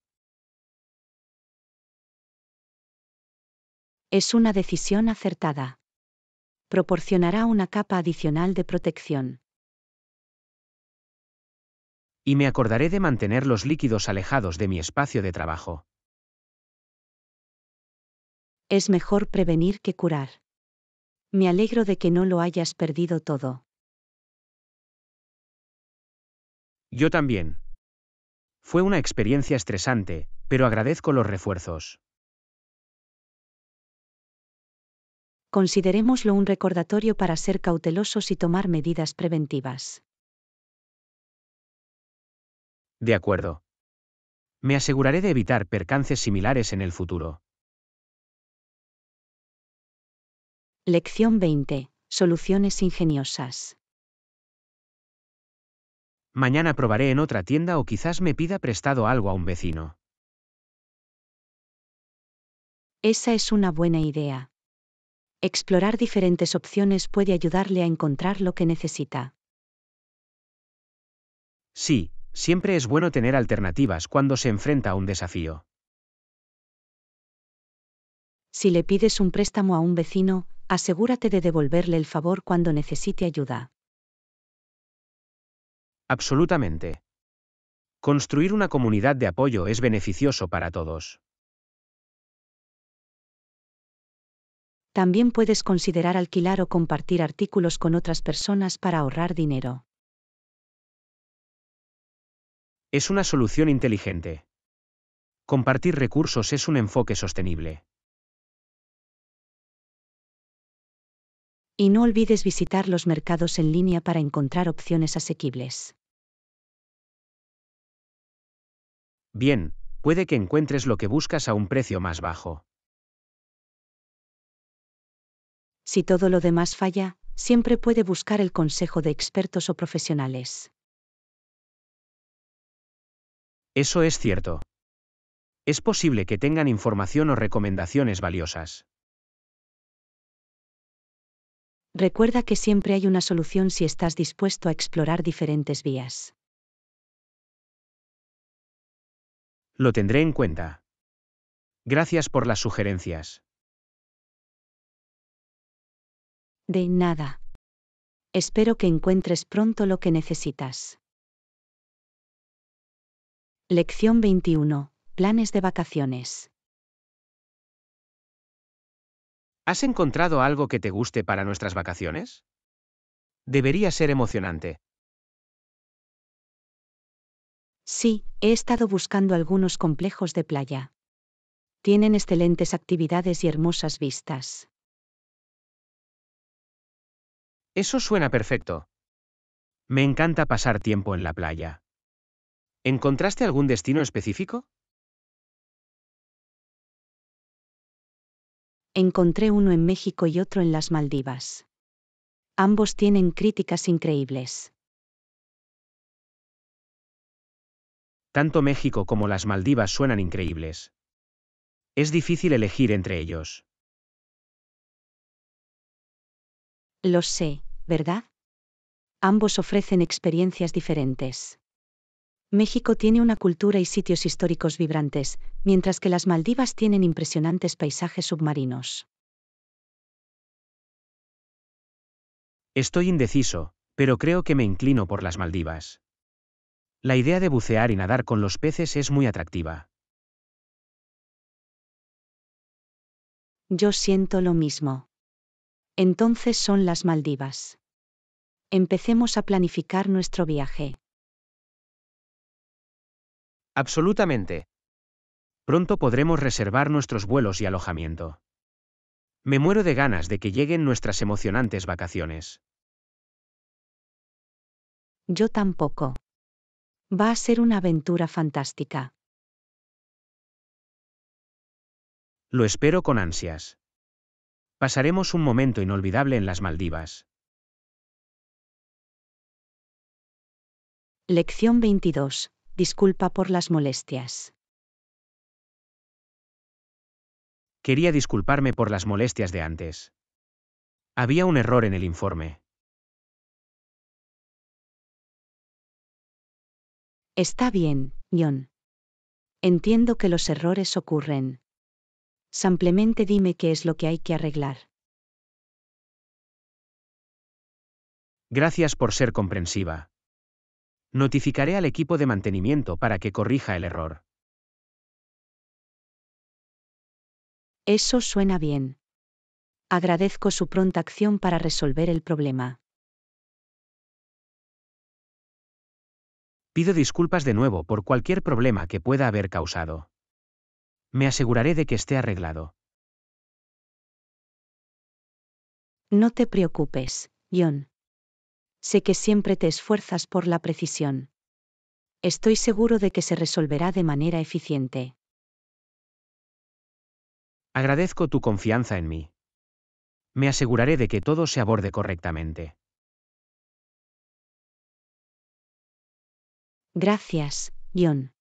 [SPEAKER 1] Es una decisión acertada. Proporcionará una capa adicional de protección.
[SPEAKER 2] Y me acordaré de mantener los líquidos alejados de mi espacio de trabajo.
[SPEAKER 1] Es mejor prevenir que curar. Me alegro de que no lo hayas perdido todo.
[SPEAKER 2] Yo también. Fue una experiencia estresante, pero agradezco los refuerzos.
[SPEAKER 1] Considerémoslo un recordatorio para ser cautelosos y tomar medidas preventivas.
[SPEAKER 2] De acuerdo. Me aseguraré de evitar percances similares en el futuro.
[SPEAKER 1] Lección 20. Soluciones
[SPEAKER 3] ingeniosas. Mañana probaré en otra tienda o quizás
[SPEAKER 2] me pida prestado algo a un vecino.
[SPEAKER 1] Esa es una buena idea. Explorar diferentes opciones puede ayudarle a encontrar lo que necesita.
[SPEAKER 2] Sí, siempre es bueno tener alternativas cuando se enfrenta a un desafío.
[SPEAKER 1] Si le pides un préstamo a un vecino, asegúrate de devolverle el favor cuando necesite ayuda.
[SPEAKER 2] Absolutamente. Construir una comunidad de apoyo es beneficioso para todos.
[SPEAKER 1] También puedes considerar alquilar o compartir artículos con otras personas para ahorrar dinero.
[SPEAKER 2] Es una solución inteligente. Compartir recursos es un enfoque sostenible.
[SPEAKER 3] Y no olvides visitar los mercados en línea para encontrar opciones asequibles.
[SPEAKER 2] Bien, puede que encuentres lo que buscas a un precio más bajo.
[SPEAKER 1] Si todo lo demás falla, siempre puede buscar el consejo de expertos o profesionales.
[SPEAKER 2] Eso es cierto. Es posible que tengan información o recomendaciones valiosas.
[SPEAKER 1] Recuerda que siempre hay una solución si estás dispuesto a explorar diferentes vías.
[SPEAKER 2] Lo tendré en cuenta. Gracias por las sugerencias.
[SPEAKER 3] De nada. Espero que encuentres pronto lo que necesitas.
[SPEAKER 1] Lección 21. Planes de vacaciones.
[SPEAKER 2] ¿Has encontrado algo que te guste para nuestras vacaciones? Debería ser emocionante.
[SPEAKER 1] Sí, he estado buscando algunos complejos de playa. Tienen excelentes
[SPEAKER 2] actividades y hermosas vistas. Eso suena perfecto. Me encanta pasar tiempo en la playa. ¿Encontraste algún destino específico?
[SPEAKER 1] Encontré uno en México y otro en las Maldivas. Ambos tienen críticas increíbles.
[SPEAKER 2] Tanto México como las Maldivas suenan increíbles. Es difícil elegir entre ellos.
[SPEAKER 1] Lo sé, ¿verdad? Ambos ofrecen experiencias diferentes. México tiene una cultura y sitios históricos vibrantes, mientras que las Maldivas tienen impresionantes paisajes submarinos.
[SPEAKER 2] Estoy indeciso, pero creo que me inclino por las Maldivas. La idea de bucear y nadar con los peces es muy atractiva.
[SPEAKER 1] Yo siento lo mismo. Entonces son las Maldivas. Empecemos a planificar nuestro viaje.
[SPEAKER 2] Absolutamente. Pronto podremos reservar nuestros vuelos y alojamiento. Me muero de ganas de que lleguen nuestras emocionantes vacaciones.
[SPEAKER 1] Yo tampoco. Va a ser una aventura fantástica.
[SPEAKER 2] Lo espero con ansias. Pasaremos un momento inolvidable en las Maldivas.
[SPEAKER 3] Lección 22. Disculpa por las molestias.
[SPEAKER 2] Quería disculparme por las molestias de antes. Había un error en el informe.
[SPEAKER 3] Está bien,
[SPEAKER 1] John. Entiendo que los errores ocurren. Simplemente dime qué es lo que hay que arreglar.
[SPEAKER 2] Gracias por ser comprensiva. Notificaré al equipo de mantenimiento para que corrija el error.
[SPEAKER 1] Eso suena bien. Agradezco su pronta acción para resolver el problema.
[SPEAKER 2] Pido disculpas de nuevo por cualquier problema que pueda haber causado. Me aseguraré de que esté arreglado.
[SPEAKER 1] No te preocupes, John. Sé que siempre te esfuerzas por la precisión. Estoy seguro de que se resolverá de manera eficiente.
[SPEAKER 2] Agradezco tu confianza en mí. Me aseguraré de que todo se aborde correctamente.
[SPEAKER 1] Gracias, John.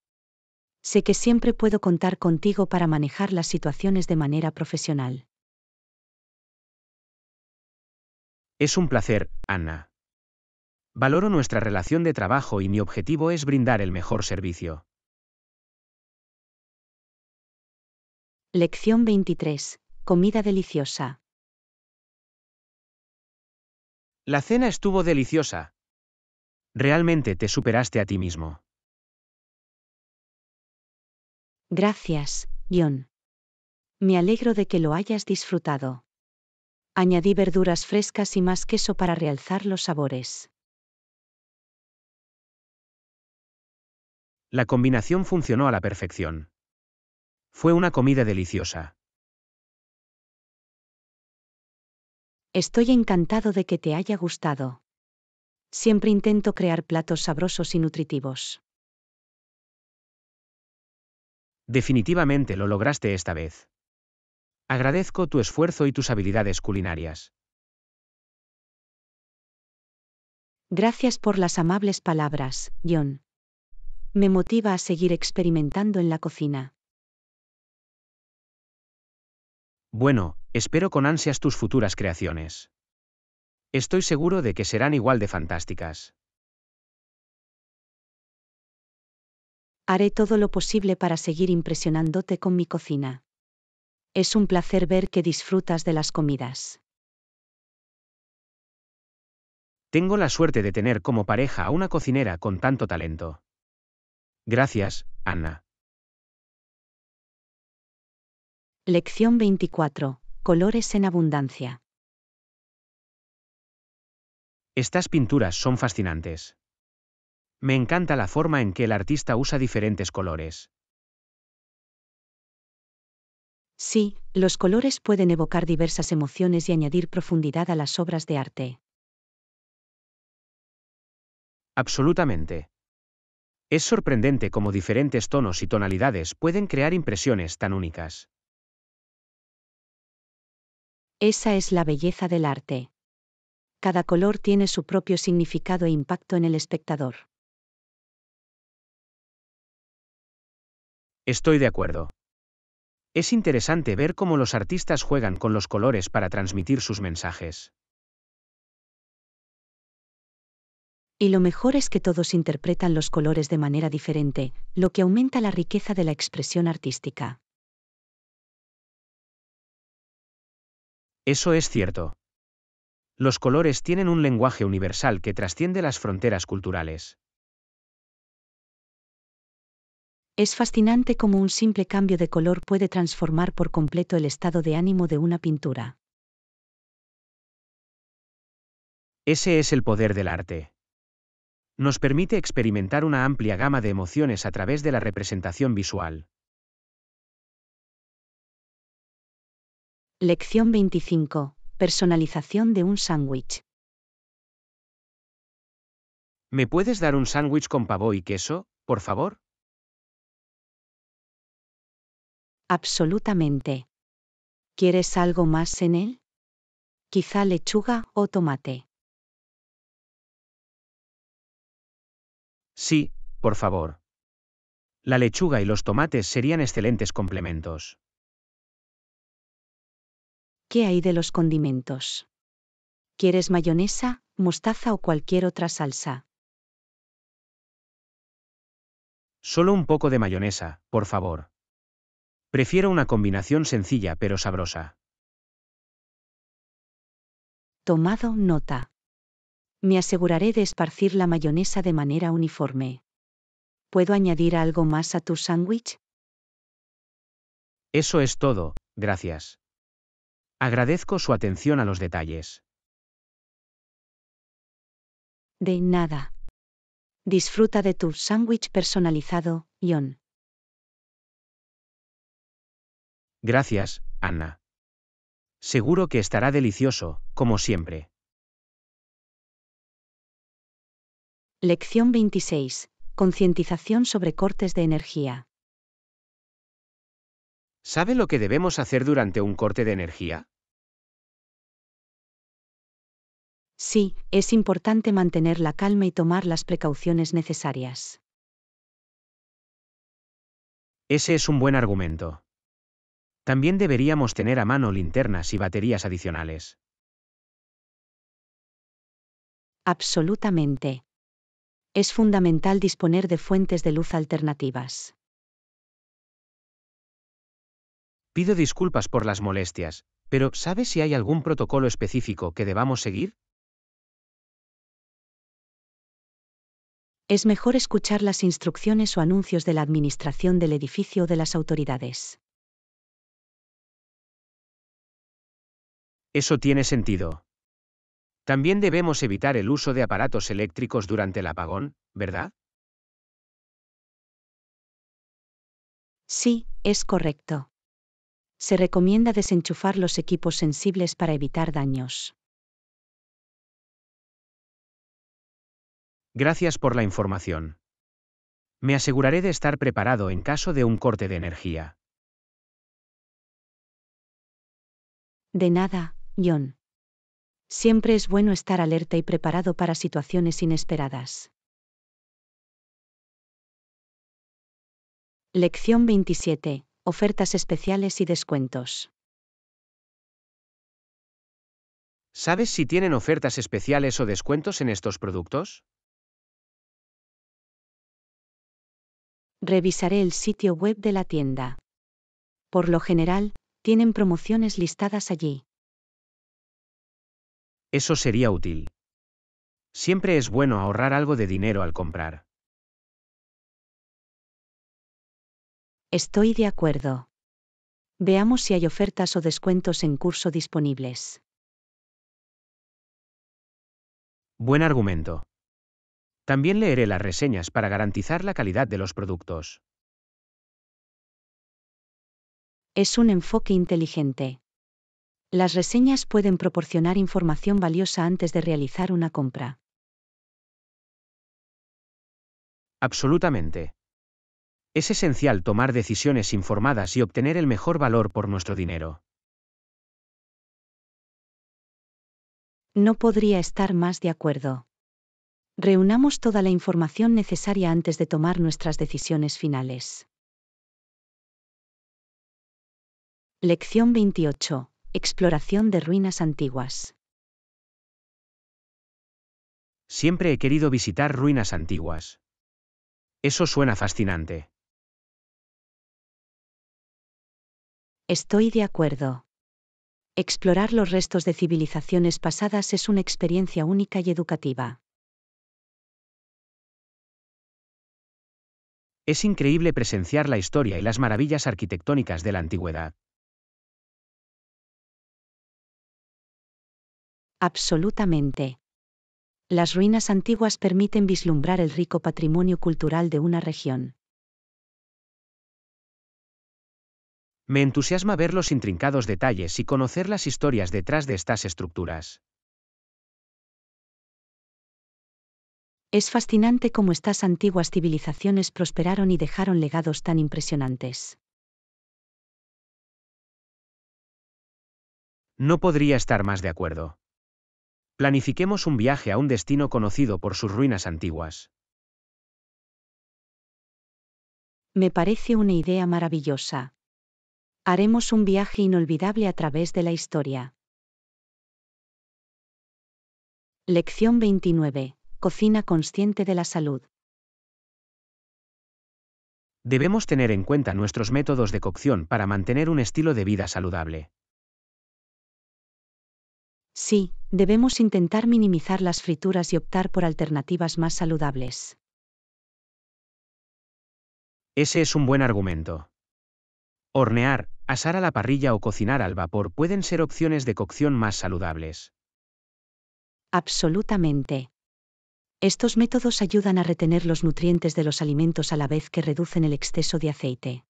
[SPEAKER 1] Sé que siempre puedo contar contigo para manejar las situaciones de manera profesional.
[SPEAKER 2] Es un placer, Ana. Valoro nuestra relación de trabajo y mi objetivo es brindar el mejor servicio.
[SPEAKER 3] Lección 23. Comida deliciosa.
[SPEAKER 2] La cena estuvo deliciosa. Realmente te superaste a ti mismo.
[SPEAKER 1] Gracias, John. Me alegro de que lo hayas disfrutado. Añadí verduras frescas y más queso para realzar los sabores.
[SPEAKER 3] La
[SPEAKER 2] combinación funcionó a la perfección. Fue una comida deliciosa.
[SPEAKER 1] Estoy encantado de que te haya gustado. Siempre intento crear platos sabrosos y nutritivos.
[SPEAKER 2] Definitivamente lo lograste esta vez. Agradezco tu esfuerzo y tus habilidades culinarias.
[SPEAKER 1] Gracias por las amables palabras, John me motiva a seguir experimentando en la cocina.
[SPEAKER 2] Bueno, espero con ansias tus futuras creaciones. Estoy seguro de que serán igual de fantásticas.
[SPEAKER 1] Haré todo lo posible para seguir impresionándote con mi cocina. Es un placer ver que disfrutas de las comidas.
[SPEAKER 2] Tengo la suerte de tener como pareja a una cocinera con tanto talento. Gracias, Ana.
[SPEAKER 1] Lección 24. Colores en abundancia.
[SPEAKER 2] Estas pinturas son fascinantes. Me encanta la forma en que el artista usa diferentes colores. Sí, los
[SPEAKER 1] colores pueden evocar diversas emociones y añadir profundidad a las obras de arte.
[SPEAKER 2] Absolutamente. Es sorprendente cómo diferentes tonos y tonalidades pueden crear impresiones tan únicas.
[SPEAKER 1] Esa es la belleza del arte. Cada color tiene su propio significado e impacto en el espectador.
[SPEAKER 2] Estoy de acuerdo. Es interesante ver cómo los artistas juegan con los colores para transmitir sus mensajes.
[SPEAKER 1] Y lo mejor es que todos interpretan los colores de manera diferente, lo que aumenta la riqueza de la expresión artística.
[SPEAKER 2] Eso es cierto. Los colores tienen un lenguaje universal que trasciende las fronteras culturales.
[SPEAKER 1] Es fascinante cómo un simple cambio de color puede transformar por completo el estado de ánimo de una pintura.
[SPEAKER 2] Ese es el poder del arte nos permite experimentar una amplia gama de emociones a través de la representación visual.
[SPEAKER 1] Lección 25. Personalización de un sándwich.
[SPEAKER 2] ¿Me puedes dar un sándwich con pavo y queso, por favor?
[SPEAKER 1] Absolutamente. ¿Quieres algo más en él? Quizá lechuga o tomate.
[SPEAKER 3] Sí, por favor.
[SPEAKER 2] La lechuga y los tomates serían excelentes complementos.
[SPEAKER 1] ¿Qué hay de los condimentos? ¿Quieres mayonesa, mostaza o cualquier otra salsa?
[SPEAKER 2] Solo un poco de mayonesa, por favor. Prefiero una combinación sencilla pero sabrosa.
[SPEAKER 1] Tomado nota me aseguraré de esparcir la mayonesa de manera uniforme. ¿Puedo añadir algo más a tu sándwich?
[SPEAKER 2] Eso es todo, gracias. Agradezco su atención a los detalles.
[SPEAKER 1] De nada. Disfruta de tu sándwich personalizado, Ion.
[SPEAKER 3] Gracias, Anna.
[SPEAKER 2] Seguro que estará delicioso, como siempre.
[SPEAKER 1] Lección 26. Concientización sobre cortes de energía.
[SPEAKER 2] ¿Sabe lo que debemos hacer durante un corte de energía?
[SPEAKER 1] Sí, es importante mantener la calma y tomar las precauciones necesarias.
[SPEAKER 2] Ese es un buen argumento. También deberíamos tener a mano linternas y baterías adicionales.
[SPEAKER 1] Absolutamente es fundamental disponer de fuentes de luz alternativas.
[SPEAKER 2] Pido disculpas por las molestias, pero ¿sabe si hay algún protocolo específico que debamos seguir?
[SPEAKER 1] Es mejor escuchar las instrucciones o anuncios de la administración del edificio o de las autoridades.
[SPEAKER 2] Eso tiene sentido. También debemos evitar el uso de aparatos eléctricos durante el apagón, ¿verdad?
[SPEAKER 1] Sí, es correcto. Se recomienda desenchufar los equipos sensibles para evitar daños.
[SPEAKER 2] Gracias por la información. Me aseguraré de estar preparado en caso de un corte de energía.
[SPEAKER 1] De nada, John. Siempre es bueno estar alerta y preparado para situaciones inesperadas. Lección 27. Ofertas especiales y descuentos.
[SPEAKER 2] ¿Sabes si tienen ofertas especiales o descuentos en estos productos?
[SPEAKER 1] Revisaré el sitio web de la tienda. Por lo general, tienen promociones listadas allí.
[SPEAKER 2] Eso sería útil. Siempre es bueno ahorrar algo de dinero al comprar.
[SPEAKER 1] Estoy de acuerdo. Veamos si hay ofertas o descuentos en curso disponibles.
[SPEAKER 2] Buen argumento. También leeré las reseñas para garantizar la calidad de los productos.
[SPEAKER 1] Es un enfoque inteligente. Las reseñas pueden proporcionar información valiosa antes de realizar una compra.
[SPEAKER 2] Absolutamente. Es esencial tomar decisiones informadas y obtener el mejor valor por nuestro dinero.
[SPEAKER 1] No podría estar más de acuerdo. Reunamos toda la información necesaria antes de tomar nuestras decisiones finales. Lección 28. Exploración de ruinas antiguas.
[SPEAKER 2] Siempre he querido visitar ruinas antiguas. Eso suena fascinante.
[SPEAKER 1] Estoy de acuerdo. Explorar los restos de civilizaciones pasadas es una experiencia única y
[SPEAKER 3] educativa. Es increíble presenciar la historia y las maravillas arquitectónicas de la antigüedad.
[SPEAKER 1] Absolutamente. Las ruinas antiguas permiten vislumbrar el rico patrimonio cultural de una región.
[SPEAKER 2] Me entusiasma ver los intrincados detalles y conocer las historias detrás de estas estructuras.
[SPEAKER 1] Es fascinante cómo estas antiguas civilizaciones prosperaron y dejaron legados tan impresionantes.
[SPEAKER 2] No podría estar más de acuerdo. Planifiquemos un viaje a un destino conocido por sus ruinas antiguas.
[SPEAKER 1] Me parece una idea maravillosa. Haremos un viaje inolvidable a través de la historia. Lección 29. Cocina consciente de la salud.
[SPEAKER 2] Debemos tener en cuenta nuestros métodos de cocción para mantener un estilo de vida saludable.
[SPEAKER 1] Sí, debemos intentar minimizar las frituras y optar por alternativas más saludables.
[SPEAKER 2] Ese es un buen argumento. Hornear, asar a la parrilla o cocinar al vapor pueden ser opciones de cocción más saludables. Absolutamente.
[SPEAKER 1] Estos métodos ayudan a retener los nutrientes de los alimentos a la vez que reducen el exceso de aceite.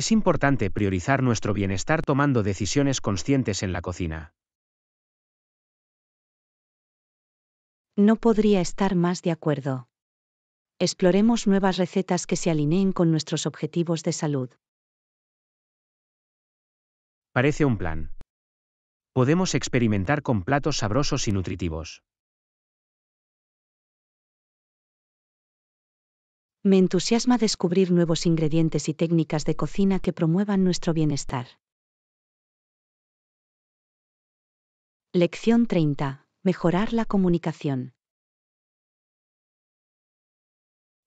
[SPEAKER 2] Es importante priorizar nuestro bienestar tomando decisiones conscientes en la cocina.
[SPEAKER 1] No podría estar más de acuerdo. Exploremos nuevas recetas que se alineen con nuestros objetivos de salud.
[SPEAKER 2] Parece un plan. Podemos experimentar con platos
[SPEAKER 3] sabrosos y nutritivos.
[SPEAKER 1] Me entusiasma descubrir nuevos ingredientes y técnicas de cocina que promuevan nuestro
[SPEAKER 3] bienestar. Lección 30. Mejorar la comunicación.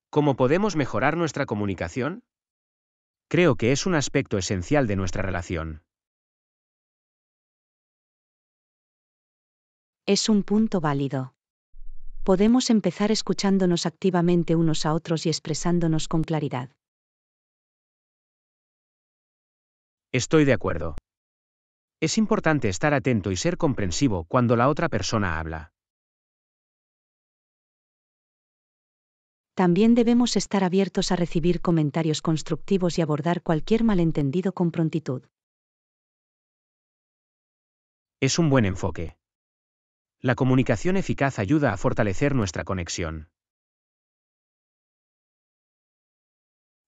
[SPEAKER 2] ¿Cómo podemos mejorar nuestra comunicación? Creo que es un aspecto esencial de nuestra relación.
[SPEAKER 1] Es un punto válido podemos empezar escuchándonos activamente unos a otros y expresándonos con claridad.
[SPEAKER 2] Estoy de acuerdo. Es importante estar atento y ser comprensivo cuando la otra persona habla.
[SPEAKER 1] También debemos estar abiertos a recibir comentarios constructivos y abordar cualquier malentendido con prontitud.
[SPEAKER 2] Es un buen enfoque. La comunicación eficaz ayuda a fortalecer nuestra conexión.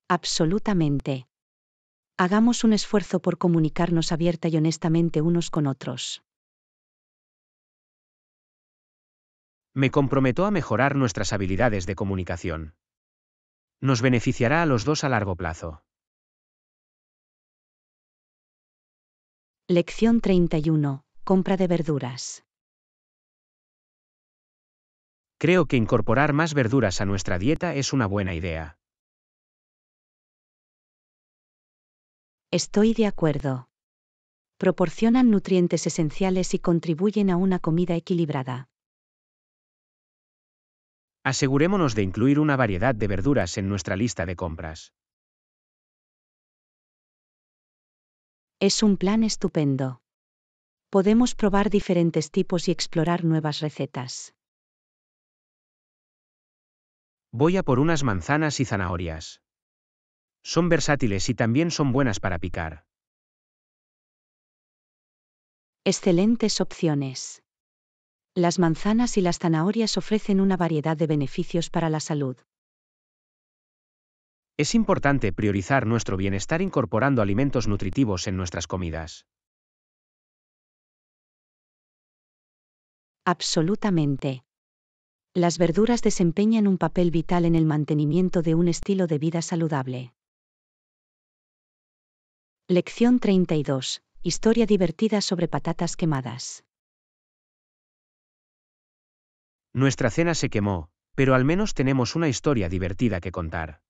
[SPEAKER 1] Absolutamente. Hagamos un esfuerzo por comunicarnos abierta y honestamente unos con otros.
[SPEAKER 2] Me comprometo a mejorar nuestras habilidades de comunicación. Nos beneficiará a los dos a largo plazo.
[SPEAKER 1] Lección 31. Compra de verduras.
[SPEAKER 2] Creo que incorporar más verduras a nuestra dieta es una
[SPEAKER 3] buena idea. Estoy
[SPEAKER 1] de acuerdo. Proporcionan nutrientes esenciales y contribuyen a una comida
[SPEAKER 3] equilibrada.
[SPEAKER 2] Asegurémonos de incluir una variedad de verduras en nuestra lista de compras.
[SPEAKER 1] Es un plan estupendo. Podemos probar diferentes tipos y explorar nuevas recetas.
[SPEAKER 2] Voy a por unas manzanas y zanahorias. Son versátiles y también son buenas para picar.
[SPEAKER 1] Excelentes opciones. Las manzanas y las zanahorias ofrecen una variedad de beneficios para la salud.
[SPEAKER 2] Es importante priorizar nuestro bienestar incorporando alimentos nutritivos en nuestras comidas.
[SPEAKER 1] Absolutamente. Las verduras desempeñan un papel vital en el mantenimiento de un estilo de vida saludable. Lección 32. Historia divertida sobre patatas quemadas.
[SPEAKER 2] Nuestra cena se quemó, pero al menos tenemos una historia divertida que contar.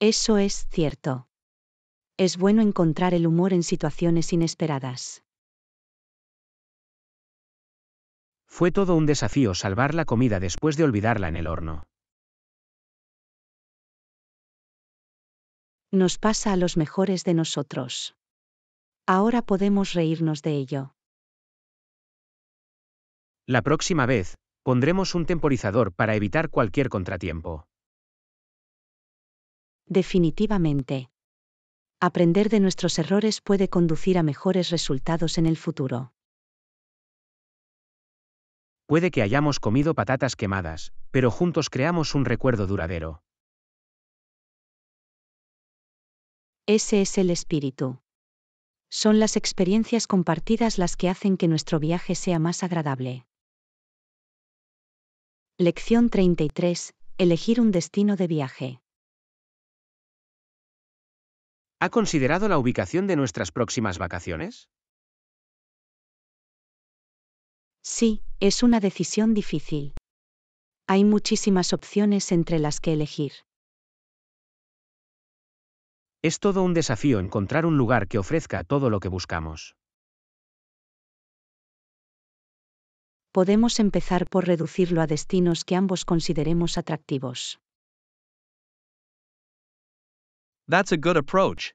[SPEAKER 1] Eso es cierto. Es bueno encontrar el humor en situaciones inesperadas.
[SPEAKER 2] Fue todo un desafío salvar la comida después de olvidarla
[SPEAKER 3] en el horno. Nos
[SPEAKER 1] pasa a los mejores de nosotros. Ahora podemos reírnos de ello.
[SPEAKER 2] La próxima vez, pondremos un temporizador para evitar cualquier contratiempo.
[SPEAKER 1] Definitivamente. Aprender de nuestros errores puede conducir a mejores resultados en el futuro.
[SPEAKER 2] Puede que hayamos comido patatas quemadas, pero juntos creamos un recuerdo duradero.
[SPEAKER 1] Ese es el espíritu. Son las experiencias compartidas las que hacen que nuestro viaje sea más agradable. Lección 33. Elegir un destino de viaje.
[SPEAKER 2] ¿Ha considerado la ubicación de nuestras próximas vacaciones?
[SPEAKER 1] Sí, es una decisión difícil. Hay muchísimas opciones entre las que elegir.
[SPEAKER 2] Es todo un desafío encontrar un lugar que ofrezca todo lo que buscamos.
[SPEAKER 1] Podemos empezar por reducirlo a destinos que ambos consideremos atractivos.
[SPEAKER 3] That's a good approach.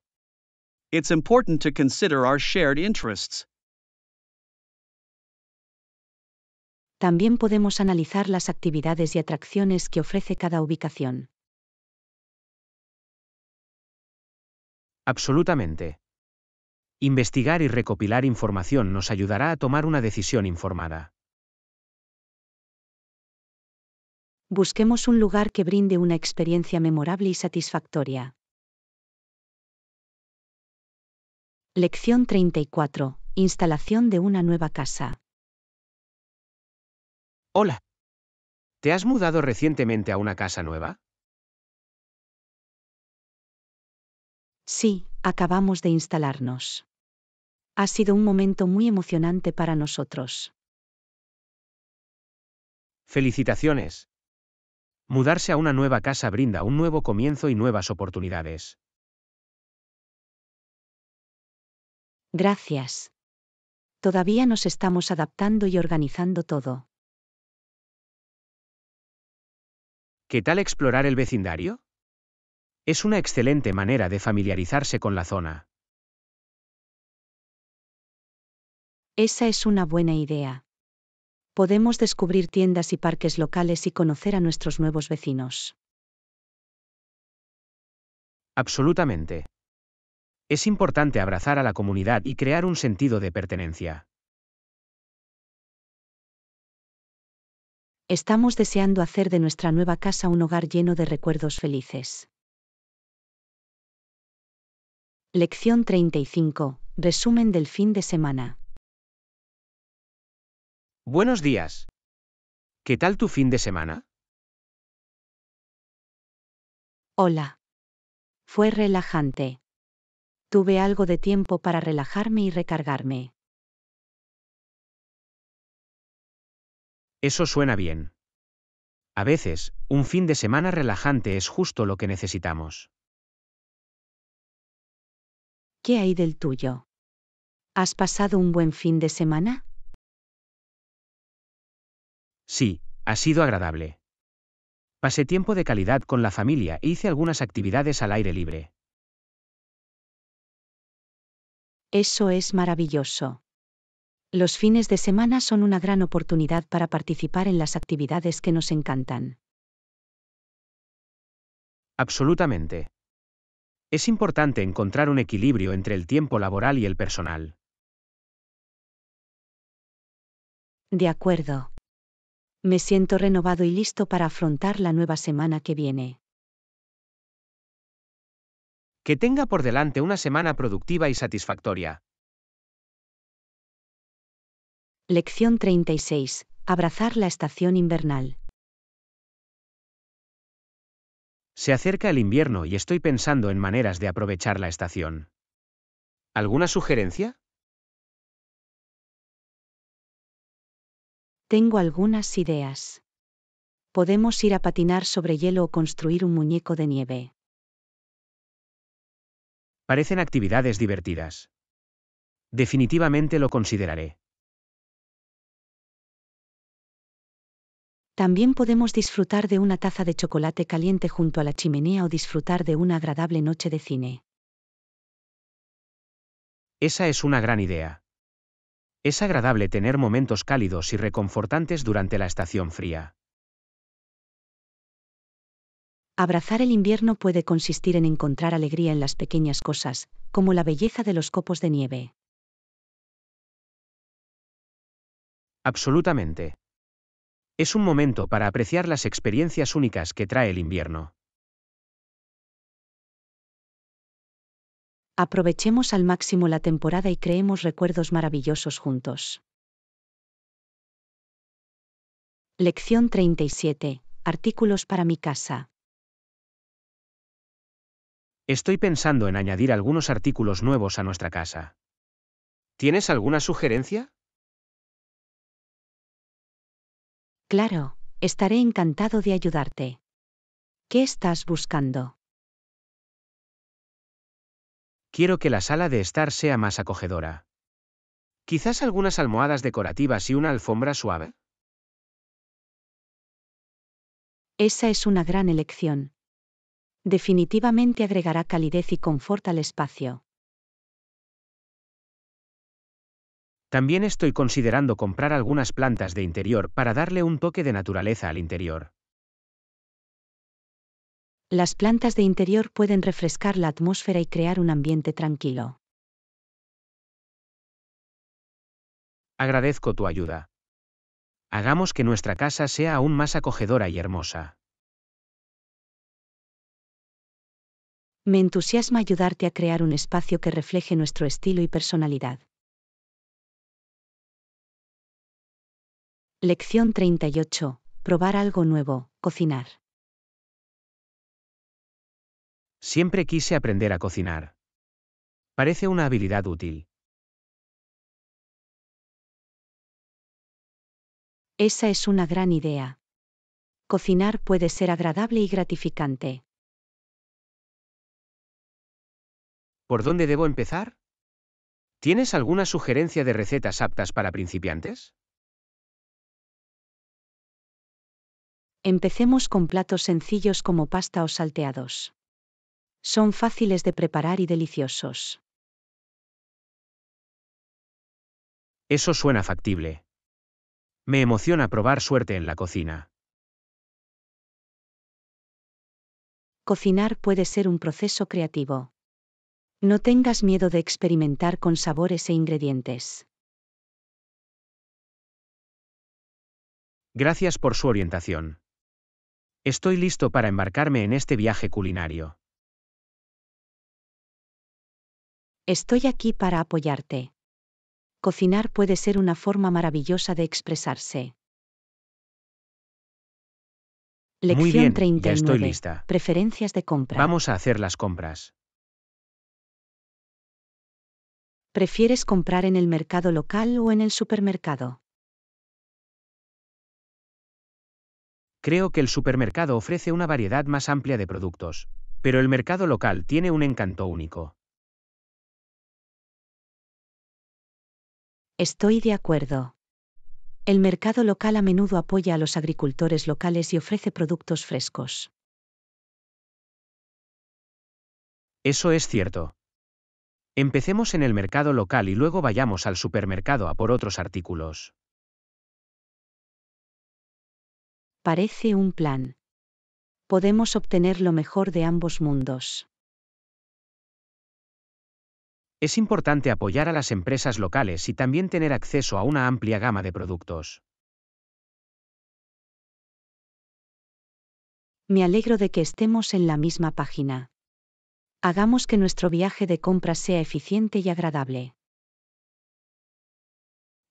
[SPEAKER 3] It's important to consider our shared interests.
[SPEAKER 1] También podemos analizar las actividades y atracciones que ofrece cada ubicación.
[SPEAKER 2] Absolutamente. Investigar y recopilar información nos ayudará a tomar una decisión informada.
[SPEAKER 1] Busquemos un lugar que brinde una experiencia memorable y satisfactoria. Lección 34. Instalación de una
[SPEAKER 3] nueva casa. Hola. ¿Te has mudado
[SPEAKER 2] recientemente a una casa nueva?
[SPEAKER 1] Sí, acabamos de instalarnos. Ha sido un momento muy emocionante
[SPEAKER 2] para nosotros. Felicitaciones. Mudarse a una nueva casa brinda un nuevo comienzo y nuevas oportunidades.
[SPEAKER 3] Gracias. Todavía nos estamos adaptando y organizando todo.
[SPEAKER 2] ¿Qué tal explorar el vecindario? Es una excelente manera de familiarizarse con la zona.
[SPEAKER 3] Esa
[SPEAKER 1] es una buena idea. Podemos descubrir tiendas y parques locales y conocer a nuestros nuevos vecinos.
[SPEAKER 2] Absolutamente. Es importante abrazar a la comunidad y crear un sentido de pertenencia.
[SPEAKER 1] Estamos deseando hacer de nuestra nueva casa un hogar lleno de recuerdos felices. Lección 35. Resumen del fin de semana.
[SPEAKER 2] Buenos días. ¿Qué tal tu fin de semana?
[SPEAKER 1] Hola. Fue relajante. Tuve algo de tiempo para relajarme y recargarme.
[SPEAKER 2] Eso suena bien. A veces, un fin de semana relajante es justo lo que necesitamos.
[SPEAKER 1] ¿Qué hay del tuyo? ¿Has pasado un buen fin de semana?
[SPEAKER 2] Sí, ha sido agradable. Pasé tiempo de calidad con la familia e hice algunas actividades al aire libre.
[SPEAKER 1] Eso es maravilloso. Los fines de semana son una gran oportunidad para participar en las actividades que nos encantan.
[SPEAKER 2] Absolutamente. Es importante encontrar un equilibrio entre el tiempo laboral y el personal.
[SPEAKER 1] De acuerdo. Me siento renovado y listo para afrontar la nueva semana que viene.
[SPEAKER 3] Que tenga
[SPEAKER 2] por delante una semana productiva y satisfactoria.
[SPEAKER 1] Lección 36. Abrazar la estación invernal.
[SPEAKER 2] Se acerca el invierno y estoy pensando en maneras de aprovechar la estación. ¿Alguna sugerencia?
[SPEAKER 1] Tengo algunas ideas. Podemos ir a patinar sobre hielo o construir un muñeco de nieve.
[SPEAKER 2] Parecen actividades divertidas. Definitivamente lo consideraré.
[SPEAKER 1] También podemos disfrutar de una taza de chocolate caliente junto a la chimenea o disfrutar de una agradable noche de cine.
[SPEAKER 2] Esa es una gran idea. Es agradable tener momentos cálidos y reconfortantes durante la estación fría.
[SPEAKER 1] Abrazar el invierno puede consistir en encontrar alegría en las pequeñas cosas, como la belleza de los copos de nieve.
[SPEAKER 2] Absolutamente. Es un momento para apreciar las
[SPEAKER 3] experiencias
[SPEAKER 2] únicas que trae el invierno.
[SPEAKER 1] Aprovechemos al máximo la temporada y creemos recuerdos maravillosos juntos. Lección 37. Artículos para mi casa.
[SPEAKER 2] Estoy pensando en añadir algunos artículos nuevos a nuestra casa. ¿Tienes alguna sugerencia?
[SPEAKER 3] Claro, estaré encantado de ayudarte. ¿Qué estás buscando?
[SPEAKER 2] Quiero que la sala de estar sea más acogedora. Quizás algunas almohadas decorativas y una alfombra suave.
[SPEAKER 1] Esa es una gran elección. Definitivamente agregará calidez y confort al espacio.
[SPEAKER 2] También estoy considerando comprar algunas plantas de interior para darle un toque de naturaleza al interior.
[SPEAKER 1] Las plantas de interior pueden refrescar la atmósfera y crear un ambiente tranquilo.
[SPEAKER 2] Agradezco tu ayuda. Hagamos que nuestra casa sea aún más acogedora y hermosa.
[SPEAKER 1] Me entusiasma ayudarte a crear un espacio que refleje nuestro estilo y personalidad. Lección 38. Probar algo nuevo, cocinar.
[SPEAKER 3] Siempre quise aprender a cocinar. Parece una habilidad útil. Esa es una gran idea. Cocinar
[SPEAKER 1] puede ser agradable y gratificante.
[SPEAKER 2] ¿Por dónde debo empezar? ¿Tienes alguna sugerencia de recetas aptas para principiantes?
[SPEAKER 1] Empecemos con platos sencillos como pasta o salteados. Son fáciles de preparar y deliciosos.
[SPEAKER 2] Eso suena factible. Me emociona probar suerte en la cocina.
[SPEAKER 1] Cocinar puede ser un proceso creativo. No tengas miedo de experimentar con sabores e ingredientes.
[SPEAKER 2] Gracias por su orientación. Estoy listo para embarcarme en este viaje culinario.
[SPEAKER 1] Estoy aquí para apoyarte. Cocinar puede ser una forma maravillosa de expresarse.
[SPEAKER 2] Lección Muy 39.
[SPEAKER 1] Preferencias de compra.
[SPEAKER 2] Vamos a hacer las compras.
[SPEAKER 3] ¿Prefieres comprar en el mercado local o en el supermercado?
[SPEAKER 2] Creo que el supermercado ofrece una variedad más amplia de productos, pero el mercado local tiene un encanto único. Estoy
[SPEAKER 1] de acuerdo. El mercado local a menudo apoya a los agricultores locales y ofrece productos frescos.
[SPEAKER 2] Eso es cierto. Empecemos en el mercado local y luego vayamos al supermercado a por otros artículos.
[SPEAKER 1] Parece un plan. Podemos obtener lo mejor de ambos mundos.
[SPEAKER 2] Es importante apoyar a las empresas locales y también tener acceso a una amplia gama de productos.
[SPEAKER 1] Me alegro de que estemos en la misma página. Hagamos que nuestro viaje de compra sea eficiente y agradable.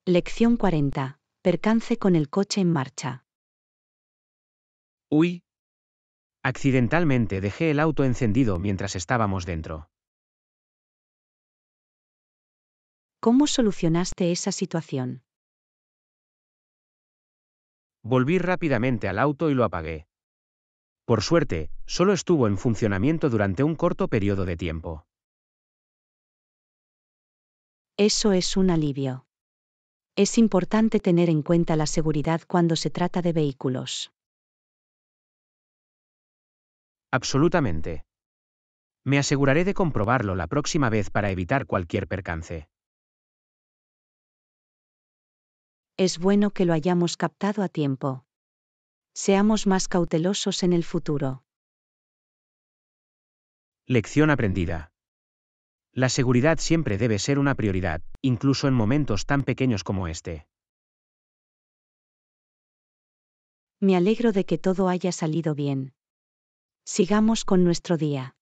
[SPEAKER 1] Lección 40. Percance con el coche en marcha.
[SPEAKER 2] Uy. Accidentalmente dejé el auto encendido mientras estábamos dentro.
[SPEAKER 1] ¿Cómo solucionaste esa situación?
[SPEAKER 2] Volví rápidamente al auto y lo apagué. Por suerte, solo estuvo en funcionamiento durante un corto periodo de tiempo.
[SPEAKER 1] Eso es un alivio. Es importante tener en cuenta la seguridad cuando se trata de vehículos.
[SPEAKER 2] Absolutamente. Me aseguraré de comprobarlo la próxima vez para evitar cualquier percance.
[SPEAKER 1] Es bueno que lo hayamos captado a tiempo. Seamos más cautelosos en el futuro.
[SPEAKER 2] Lección aprendida. La seguridad siempre debe ser una prioridad, incluso en momentos tan pequeños como este.
[SPEAKER 1] Me alegro de que todo haya salido
[SPEAKER 3] bien. Sigamos con nuestro día.